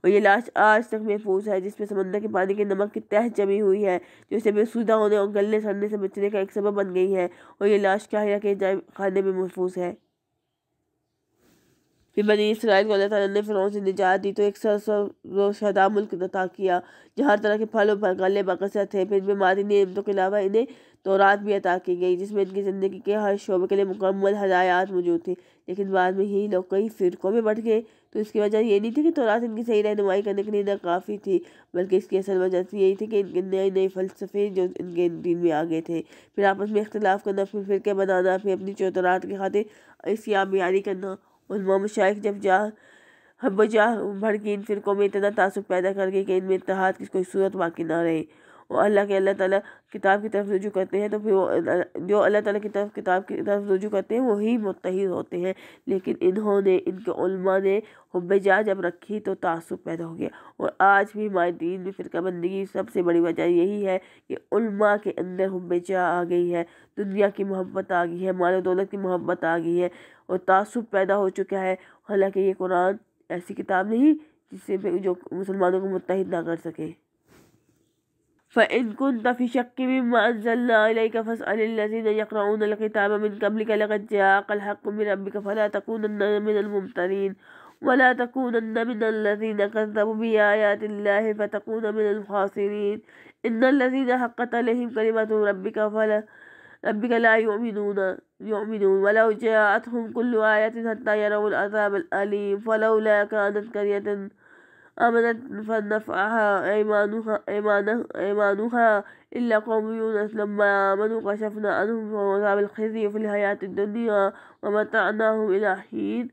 और ये लाश आज तक महफूज है जिसमें समंदर के पानी के नमक की तह जमी हुई है जो इसे बेसुदा होने और गले सड़ने से बचने का एक सबब बन गई है और ये लाश काहिरा के खाने में महफूज है फिर बनी इसराइल को अल्लाह ने फ़िरौन से निजात दी तो एक सौ सरसदा मुल्क अता किया जहाँ हर तरह के फल और गले बकसर थे फिर इनमें मादी नियमतों के अलावा इन्हें तोरात भी अदा की गई जिसमें इनकी ज़िंदगी के हर शोबे के लिए मुकम्मल हदायत मौजूद थी लेकिन बाद में यही लोग कई फ़िरकों में बढ़ गए तो इसकी वजह ये नहीं थी कि तोरात इनकी सही रहनुमाई करने के लिए नाकाफ़ी थी बल्कि इसकी असल वजह तो यही थी कि इनके नए नए फ़लसफ़े जो इनके दिन में आ गए थे फिर आपस में इख्तलाफ करना फिर फिर के बनाना फिर अपनी चौतरात के खातिर इसकी आबियारी करना उलमाम शाइक जब जा हम वजह भर की इन फ़िरक़ों में इतना तासुब पैदा कर गए कि इनमें इतहाद की कोई सूरत बाकी ना रहे वो अल्लाह के अल्लाह ताला किताब की तरफ रुजू करते हैं तो फिर वो जो अल्लाह ताला की तरफ किताब की तरफ रुजू करते हैं वही मुतही होते हैं लेकिन इन्होंने इनके उलमा ने हब्बा जब रखी तो तासुब पैदा हो गया और आज भी हमारे दीन में फ़िरकाबंदी की सबसे बड़ी वजह यही है कि उलमा के अंदर हब्बा आ गई है दुनिया की मोहब्बत आ गई है माल दौलत की मोहब्बत आ गई है और तासुब पैदा हो चुका है हालाँकि ये कुरान ऐसी किताब नहीं जिससे जो मुसलमानों को मुतहद ना कर सके فإن كنت في شك مما أنزلنا إليك فاسأل الذين يقرؤون الكتاب من قبلك لقد جاءك الحق من ربك فلا تكونن من الممترين ولا تكونن من الذين كذبوا بآيات الله فتكون من الخاسرين إن الذين حقت عليهم كلمة ربك فلا ربك لا يؤمنون يؤمنون ولو جاءتهم كل آية حتى يروا العذاب الأليم فلولا كانت قرية آمنت فنفعها أيمانها, أيمانها, أيمانها إلا قوم يونس لما آمنوا كشفنا عنهم عذاب الخزي في الحياة الدنيا ومتعناهم إلى حين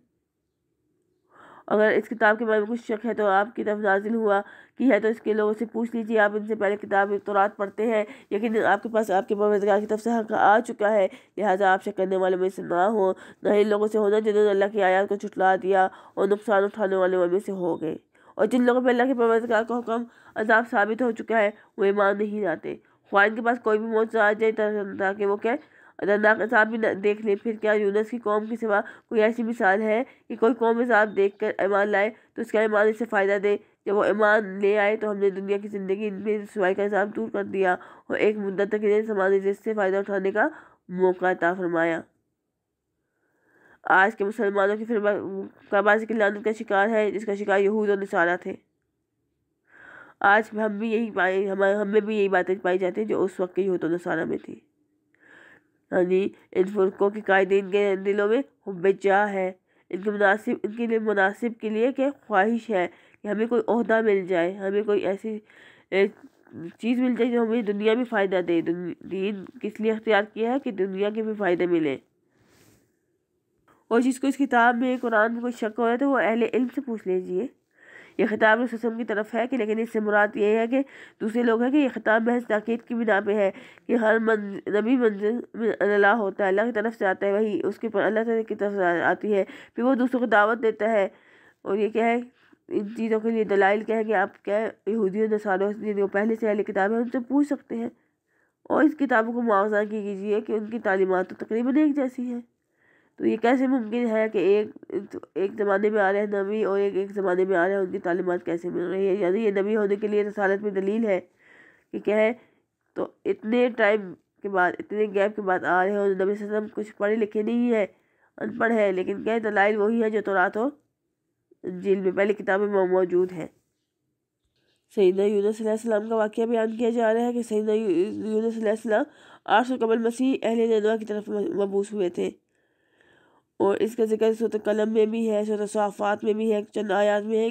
अगर इस किताब के बारे में कुछ शक है तो आपकी तरफ नाजिल हुआ की है तो इसके लोगों से पूछ लीजिए आप इनसे पहले किताब तो पढ़ते हैं यकीन आपके पास आपके परवजगार की तरफ से हक आ चुका है लिहाजा आप शक करने वाले में से ना हो ना ही लोगों से होना जिन्होंने अल्लाह की आयात को छुटला दिया और नुकसान उठाने वाले में से हो गए और जिन लोगों पर अल्लाह के परवरदगार का हुक्म अजाब साबित हो चुका है वो ईमान नहीं लाते खुआन के पास कोई भी मौत आ जाए ताकि तो वो क्या दर्दनाक अजाब भी देख लें फिर क्या यूनस की कौम के सिवा कोई ऐसी मिसाल है कि कोई कौम अजाब देख कर ईमान लाए तो उसका ईमान इससे फ़ायदा दे जब वो ईमान ले आए तो हमने दुनिया की ज़िंदगी इनमें रसवाई का अजाब दूर कर दिया और एक मुद्दत तक इन्हें समाज ने फ़ायदा उठाने का मौका अता फरमाया आज के मुसलमानों की फिर कबाज की लानत का शिकार है जिसका शिकार यहूद और निशाना थे आज हम भी यही पाए हमारे हम में भी यही बातें पाई जाती हैं जो उस वक्त के यहूद और निशाना में थी यानी इन फुलकों के कायदे इनके दिलों में हुबा है इनके मुनासिब इनके लिए मुनासिब के लिए क्या ख्वाहिश है कि हमें कोई अहदा मिल जाए हमें कोई ऐसी चीज़ मिल जाए जो हमें दुनिया में फ़ायदा दे दिन किस लिए अख्तियार किया है कि दुनिया के भी फ़ायदे मिले और जिसको इस किताब में कुरान में कोई शक हो रहा है तो वो अहले इल्म से पूछ लीजिए यह खिताब रसम की तरफ है कि लेकिन इससे मुराद ये है कि दूसरे लोग हैं कि यह खिताब महज ताक़ीद की बिना पे है कि हर मंज नबी मंजिल में अल्लाह होता है अल्लाह की तरफ से आता है वही उसके ऊपर अल्लाह की तरफ आती है फिर वो दूसरों को दावत देता है और ये क्या है इन चीज़ों के लिए दलाइल क्या है कि आप क्या यहूदियों नसारों जिनको पहले से अहले किताब है उनसे पूछ सकते हैं और इस किताबों को मुआवजा कीजिए कि उनकी तालीमत तो तकरीबन एक जैसी है तो ये कैसे मुमकिन है कि एक एक ज़माने में आ रहे हैं नबी और एक एक ज़माने में आ रहे हैं उनकी तालीमत कैसे मिल रही है यानी ये नबी होने के लिए रसालत में दलील है कि क्या तो इतने टाइम के बाद इतने गैप के बाद आ रहे हैं और नबी सब कुछ पढ़े लिखे नहीं है अनपढ़ है लेकिन कहे दलाइल वही है जो तो रात हो जेल में पहली किताबें मौजूद हैं सैदा यूनसम का वाक़ बयान किया जा रहा है कि सैदा यूनसम आठ सौ कबल मसीह अहल की तरफ मबूस हुए थे और इसका जिक्र सूरत कलम में भी है सूरत सहाफ़ात में भी है चंद आयात में है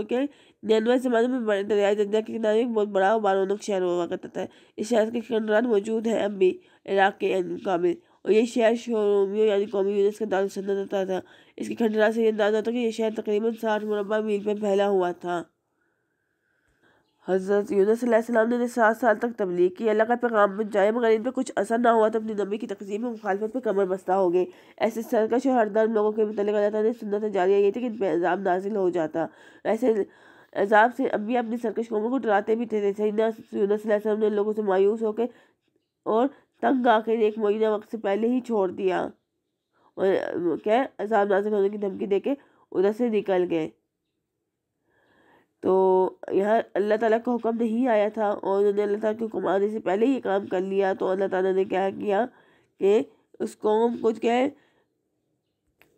ओके नैनवे जमाने में दरियाई दरिया के किनारे एक बहुत बड़ा बारोनक शहर हुआ करता था इस शहर के खंडरान मौजूद है अब भी इराक के कामिल और ये शहर शोरूमियों यानी कौमी यूनिस का दारुसनत था इसके खंडरा से ये अंदाजा होता कि यह शहर तकरीबन साठ मुरबा मील पर फैला हुआ था हज़रत यूनसम ने सात साल तक तबलीग की अल्लाह का पैगाम पहुँचाया मगर इन पर कुछ असर ना हुआ तो अपनी नबी की तकसीम में मुखालफत पर कमर बस्ता हो गए ऐसे सरकश और हरदम लोगों के मतलब अल्लाह ने सुनत जारी ये थी कि इन पर एज़ाम नाजिल हो जाता ऐसे एजाब से अम्मी अपनी सरकश कौमों को डराते भी थे सईदनासम ने लोगों से मायूस होकर और तंग आकर एक महीना वक्त से पहले ही छोड़ दिया और क्या एजाब नाजिल होने की धमकी देके उधर से निकल गए तो यहाँ अल्लाह ताला का हुक्म नहीं आया था और उन्होंने अल्लाह ताला के हुक्म आने से पहले ये काम कर लिया तो अल्लाह ताला ने क्या किया कि उस कौम को क्या है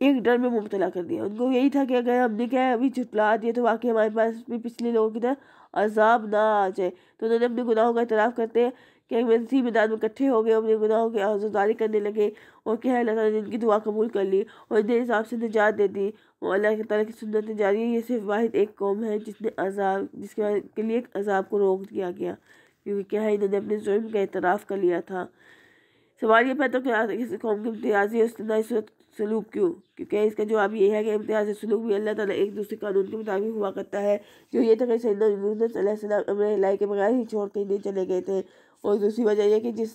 एक डर में मुबतला कर दिया उनको यही था कि अगर हमने क्या है अभी छुटला दिया तो वाकई हमारे पास भी पिछले लोगों की तरह अजाब ना आ जाए तो उन्होंने अपने गुनाहों का इतराफ़ करते हैं कि इसी मैदान में इकट्ठे हो गए अपने गुनाहों की आज़ादारी करने लगे और क्या है अल्लाह ने इनकी दुआ कबूल कर ली और इन हिसाब से निजात दे दी और अल्लाह ताला की सुन्नतें जारी है ये सिर्फ वाद एक कौम है जिसने अजाब जिसके के लिए एक अजाब को रोक दिया गया क्योंकि क्या है इन्होंने अपने जुर्म का एतराफ़ कर लिया था सवाल ये पैदा कि इस कौम के और इतना सलूक क्यों क्योंकि इसका जवाब ये है कि इम्तियाज़ सलूक भी अल्लाह ताला एक दूसरे कानून के मुताबिक हुआ करता है जो ये था कि सैदना अमर के बगैर ही छोड़ के नहीं चले गए थे और दूसरी वजह यह कि जिस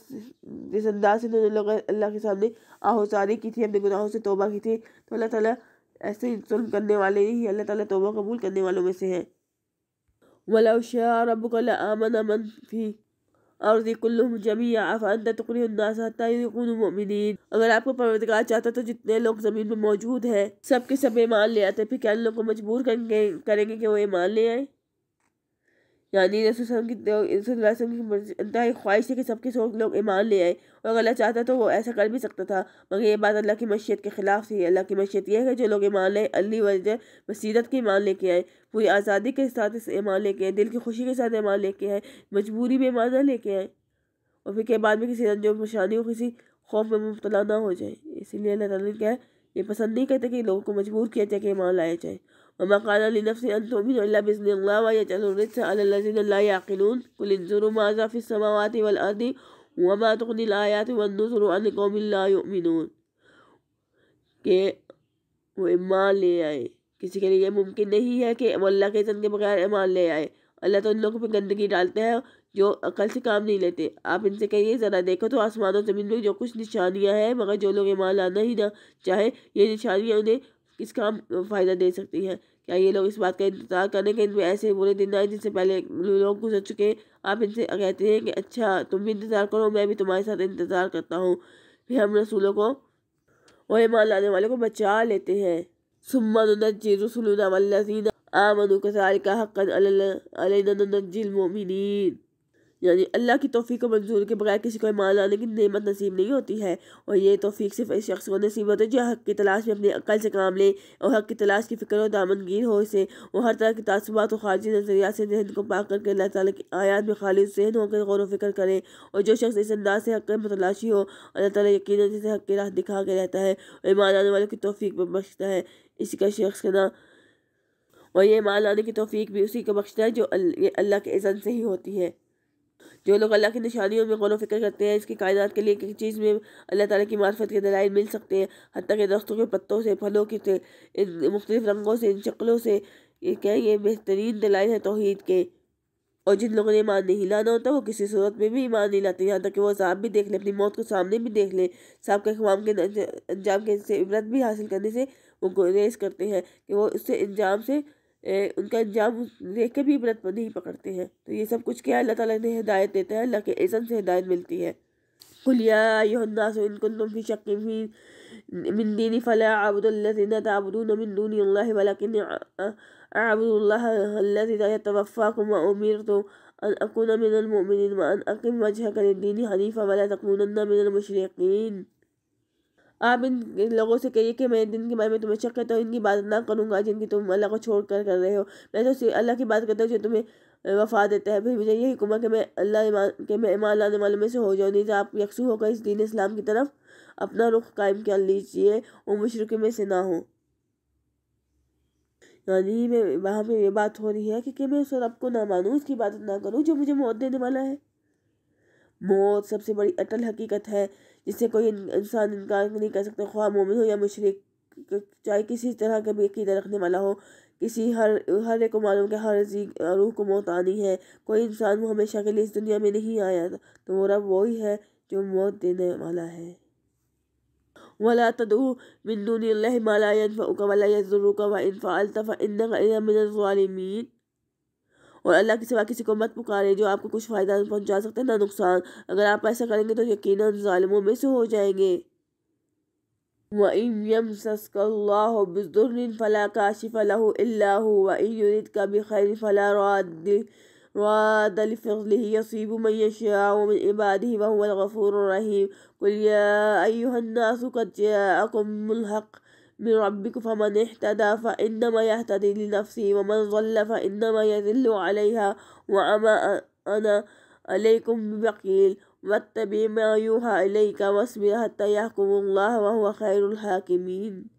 जिस अंदाज से इन्होंने लोग अल्लाह के सामने आहोसारी की थी अपने गुनाहों से तोबा की थी तो अल्लाह ताला ऐसे जुल्म करने वाले ही अल्लाह ताला तोबा कबूल करने वालों में से हैं वलाउशा रब आमन अमन फी और कुल्लुम जमी आफानता अगर आपको परवरदगार चाहता तो जितने लोग ज़मीन पर मौजूद हैं सब के सब ईमान ले आते फिर क्या लोग को मजबूर करेंगे करेंगे कि वो ईमान ले आए यानी रसूल की रसूल की मर्जी ख्वाहिश है कि सबके सौ लोग ईमान ले आए और अगर अल्लाह चाहता तो वो ऐसा कर भी सकता था मगर ये बात अल्लाह की मशीत के ख़िलाफ़ थी अल्लाह की मशीत यह है कि जो लोग ईमान लें अली वजह बसीरत के ईमान लेके आए पूरी आज़ादी के साथ ईमान लेके आए दिल की खुशी के साथ ईमान लेके आए मजबूरी में ईमान लेके आए और फिर के बाद में किसी रंजो परेशानी हो किसी खौफ में मुबतला ना हो जाए इसीलिए अल्लाह ताला ये पसंद नहीं करते कि लोगों को मजबूर किया जाए कि ईमान लाया जाए وما كان لنفس أن تؤمن إلا بإذن الله ويجعل الرجس على الذين لا يعقلون قل انظروا ماذا في السماوات والأرض وما تغني الآيات والنذر عن قوم لا يؤمنون कि वो ईमान ले आए किसी के लिए ये मुमकिन नहीं है कि अल्लाह के जन के बगैर ईमान ले आए अल्लाह तो उन लोगों पर गंदगी डालते हैं जो अकल से काम नहीं लेते आप इनसे कहिए ज़रा देखो तो आसमानों ज़मीन में जो कुछ निशानियाँ हैं मगर जो लोग ईमान लाना ही ना चाहे ये निशानियाँ उन्हें इसका फ़ायदा दे सकती हैं क्या ये लोग इस बात का इंतजार करने के इनमें ऐसे बुरे दिन आए जिनसे पहले लोग गुजर चुके आप इनसे कहते हैं कि अच्छा तुम भी इंतज़ार करो मैं भी तुम्हारे साथ इंतज़ार करता हूँ फिर हम रसूलों को और ईमान लाने वाले को बचा लेते हैं सुम्मी रसुलना वल्लिन आमनु का हक़ अलनजिल मोमिन यानी अल्लाह की तोफ़ी को मंजूर के बगैर किसी को ईमान लाने की नियमत नसीब नहीं होती है और ये तोफ़ी सिर्फ इस शख्स को नसीब होती है जो हक़ की तलाश में अपने अकल से काम लें और हक़ की तलाश की फ़िक्र और दामनगीर हो इसे और हर तरह की तसबात और खारजी नजरिया से जहन को पा करके अल्लाह ताली की आयात में खाली जहन होकर गौर व करें और जो शख्स इस अंदाज से हक़ में तलाशी हो अल्लाह ताली यकीन जैसे हक़ की राह दिखा के रहता है और ईमान आने वालों की तोफ़ी पर बख्शता है इसी का शख्स का नाम और ये ईमान लाने की तोफ़ी भी उसी को बख्शता है जो अल्लाह के एज़न से ही होती है जो लोग अल्लाह की निशानियों में गौर फिक्र करते हैं इसकी कायनात के लिए किसी चीज़ में अल्लाह ताला की मार्फत के दलाइल मिल सकते हैं हती के दरख्तों के पत्तों से फलों के से इन मुख्तलिफ रंगों से इन शक्लों से क्या ये बेहतरीन दलाइल है तोहद के और जिन लोगों ने ईमान नहीं लाना होता वो किसी सूरत में भी ईमान नहीं लाते यहाँ तक कि वो साहब भी देख लें अपनी मौत को सामने भी देख लें साहब के अकवाम के अंजाम के से इबरत भी हासिल करने से वो गुरेज करते हैं कि वो उससे इंजाम से उनका इंजाम देख के भी व्रत नहीं पकड़ते हैं तो ये सब कुछ क्या अल्लाह ताला ने हिदायत देता है अल्लाह के एसन से हिदायत मिलती है कुलिया योन्नास इनकुन फी शक मिन दीनी आप इन लोगों से कहिए कि मैं दिन के बारे में तुम्हें शक है तो इनकी बात ना करूँगा जिनकी तुम अल्लाह को छोड़ कर कर रहे हो मैं तो अल्लाह की बात करता हूँ जो तुम्हें वफा देता है फिर मुझे यही हुक्म कि मैं अल्लाह ईमान के मैं ईमान लाने वालों में से हो जाऊँ नहीं तो आप यकसू होकर इस दीन इस्लाम की तरफ अपना रुख कायम कर लीजिए और मुशरक में से ना हो यानी मैं वहाँ पर ये बात हो रही है कि, कि मैं उस रब को ना मानूँ उसकी बात ना करूँ जो मुझे मौत देने वाला है मौत सबसे बड़ी अटल हकीकत है जिससे कोई इंसान इनकार नहीं कर सकता ख्वा मोमिन हो या मशरक चाहे किसी तरह का भी अकीदा रखने वाला हो किसी हर हर एक को मालूम के हर रूह को मौत आनी है कोई इंसान वो हमेशा के लिए इस दुनिया में नहीं आया था तो वो रब वही है जो मौत देने वाला है वला तदू मिन माला यनफउका वला यज़ुरुका व इन फ़अलत और अल्लाह के सिवा किसी को मत पुकारें जो आपको कुछ फ़ायदा पहुंचा सकते हैं ना नुकसान अगर आप ऐसा करेंगे तो यकीन ालिमों में से हो जाएंगे وإن يمسسك الله بضر فلا كاشف له إلا هو وإن يردك بخير فلا راد راد لفضله يصيب من يشاء من عباده وهو الغفور الرحيم قل يا أيها الناس قد جاءكم الحق من ربك فمن اهتدى فإنما يهتدي لنفسه ومن ضل فإنما يذل عليها وأما أنا عليكم بوكيل واتبع ما يوحى إليك واصبر حتى يحكم الله وهو خير الحاكمين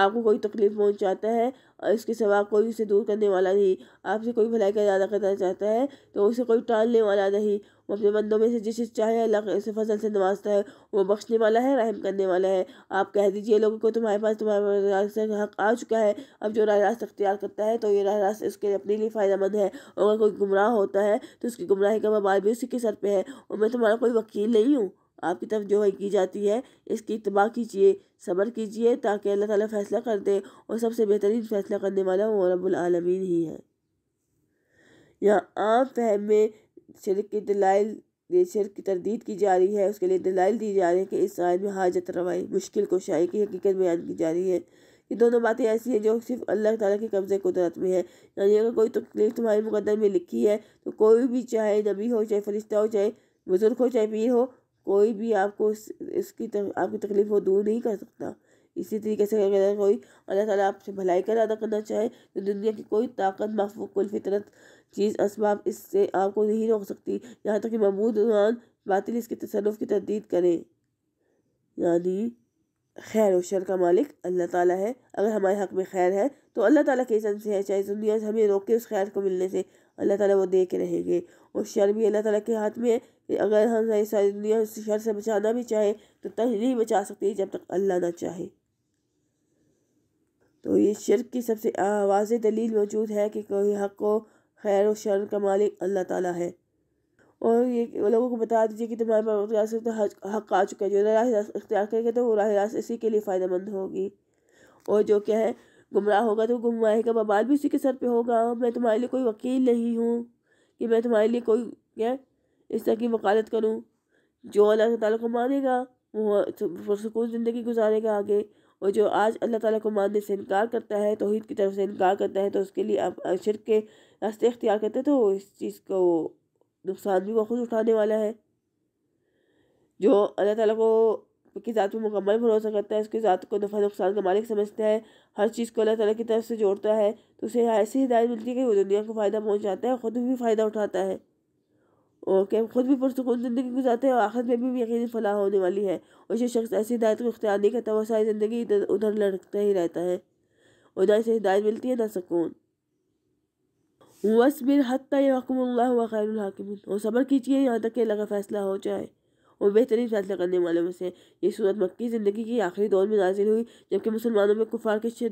आपको कोई तकलीफ पहुंचाता है और इसके सिवा कोई उसे दूर करने वाला नहीं आपसे कोई भलाई का इरादा करना चाहता है तो उसे कोई टालने वाला नहीं वो अपने बंदों में से जिसे चाहे अल्लाह से फसल से नवाजता है वो बख्शने वाला है रहम करने वाला है आप कह दीजिए लोगों को तुम्हारे पास तुम्हारे रास्ते हक आ चुका है अब जो राह रास्ता अख्तियार करता है तो ये राह रास्ता इसके अपने लिए फ़ायदेमंद है अगर कोई गुमराह होता है तो उसकी गुमराही का बबाल भी उसी के सर पर है और मैं तुम्हारा कोई वकील नहीं हूँ आपकी तरफ जो है की जाती है इसकी इतबा कीजिए सब्र कीजिए ताकि अल्लाह ताला फ़ैसला कर दे और सबसे बेहतरीन फ़ैसला करने वाला वो रबालमीन ही है यहाँ आम फहम में शिरक की दलाइल शिरक की तरदीद की जा रही है उसके लिए दलाइल दी जा रही है कि इस आयन में हाजत रवाई मुश्किल कोशाई की हकीकत बयान की जा रही है ये दोनों बातें ऐसी हैं जो सिर्फ अल्लाह ताला के कब्ज़े कुदरत में है यानी अगर कोई तकलीफ तुम्हारे मुकदर में लिखी है तो कोई भी चाहे नबी हो चाहे फरिश्ता हो चाहे बुज़ुर्ग हो चाहे पीर हो कोई भी आपको इस, इसकी आपकी तकलीफ़ वो दूर नहीं कर सकता इसी तरीके से अगर कोई अल्लाह ताला आपसे भलाई का अदा करना चाहे तो दुनिया की कोई ताकत माफूकुल फितरत चीज़ इसबाब इससे आपको नहीं रोक सकती यहाँ तक कि महमूद रूहान बातिल इसके तसरफ की तरदीद करें यानी खैर और शर का मालिक अल्लाह ताला है अगर हमारे हक में खैर है तो अल्लाह ताला के इज़न से है चाहे दुनिया से हमें रोके उस खैर को मिलने से अल्लाह ताला वो दे के रहेंगे और शर भी अल्लाह ताला के हाथ में है अगर हम सारी दुनिया इस शर से बचाना भी चाहें तो तब नहीं बचा सकते जब तक अल्लाह ना चाहे तो ये शर्क की सबसे वाज दलील मौजूद है कि कोई हक को खैर व शर का मालिक अल्लाह ताला है और ये लोगों को बता दीजिए कि तुम्हारे पास तो हक आ चुका है जो राह रास्त इख्तियार करेंगे तो वो राह रास्त इसी के लिए फ़ायदेमंद होगी और जो क्या है गुमराह होगा तो गुमराही का बबाल भी उसी के सर पर होगा मैं तुम्हारे लिए कोई वकील नहीं हूँ कि मैं तुम्हारे लिए कोई क्या इस तरह की वकालत करूँ जो अल्लाह ताला को मानेगा वो पुरसकून ज़िंदगी गुजारेगा आगे और जो आज अल्लाह ताला को मानने से इनकार करता है तोहद की तरफ से इनकार करता है तो उसके लिए आप शिर के रास्ते अख्तियार करते हैं तो इस चीज़ को नुकसान भी वो खुद उठाने वाला है जो अल्लाह ताला को की ज़ात पर मुकम्मल भरोसा करता है उसकी ज़ात को नफ़ा नुकसान का मालिक समझता है हर चीज़ को अल्लाह ताला की तरफ से जोड़ता है तो उसे ऐसी हिदायत मिलती है कि वो दुनिया को फ़ायदा पहुँचाता है ख़ुद भी फ़ायदा उठाता है और कि खुद भी पुरसकून ज़िंदगी गुजारते हैं और आखिर में भी यकीन फलाह होने वाली है और जो शख्स ऐसी हिदायत को इख्तियार नहीं करता वो सारी ज़िंदगी इधर उधर लड़कता ही रहता है और ना इसे हिदायत मिलती है ना सुकून वसबिर हुआ ख़ैर खैरहाकिमिन और सब्र कीजिए यहाँ तक कि अल्लाह फ़ैसला हो जाए और बेहतरीन फैसला करने वालों में से ये सूरत मक्की ज़िंदगी की आखिरी दौर में नाजिल हुई जबकि मुसलमानों में कुफार के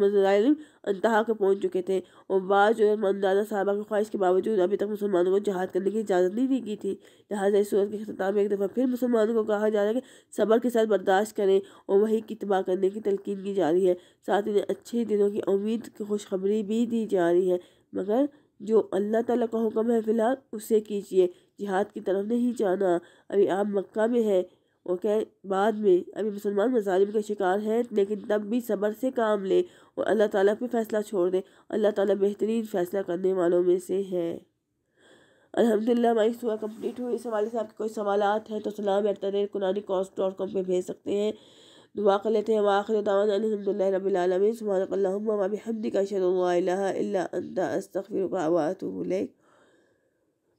मजाइल अनतहा के पहुंच चुके थे और बाज और मनदादा साहबा की ख्वाहिश के बावजूद अभी तक मुसलमानों को जहाद करने की इजाज़त नहीं दी गई थी लिहाजा इस सूरत के अख्ताम में एक दफ़ा फिर मुसलमानों को कहा जा रहा है कि सबर के साथ बर्दाश्त करें और वहीं की तबाह करने की तलकिन की जा रही है साथ ही अच्छे दिनों की उम्मीद की खुशखबरी भी दी जा रही है मगर जो अल्लाह ताला का हुक्म है फ़िलहाल उसे कीजिए जिहाद की तरफ नहीं जाना अभी आप मक्का में हैं ओके बाद में अभी मुसलमान मजालिम का शिकार हैं लेकिन तब भी सब्र से काम लें और अल्लाह ताला पे फैसला छोड़ दें अल्लाह ताला बेहतरीन फैसला करने वालों में से है अलहमदिल्ला हमारी सुबह कम्प्लीट हुई इस हवाले से आपके कोई सवाल हैं तो सलाम एट कुरानी कॉस्ट डॉट कॉम पर भेज सकते हैं दुआ कर लेते हैं वाखिर अलहमदिल्ला रबीआलमी सुबह हमदी का शरू अल्लाह अस्तफ़िर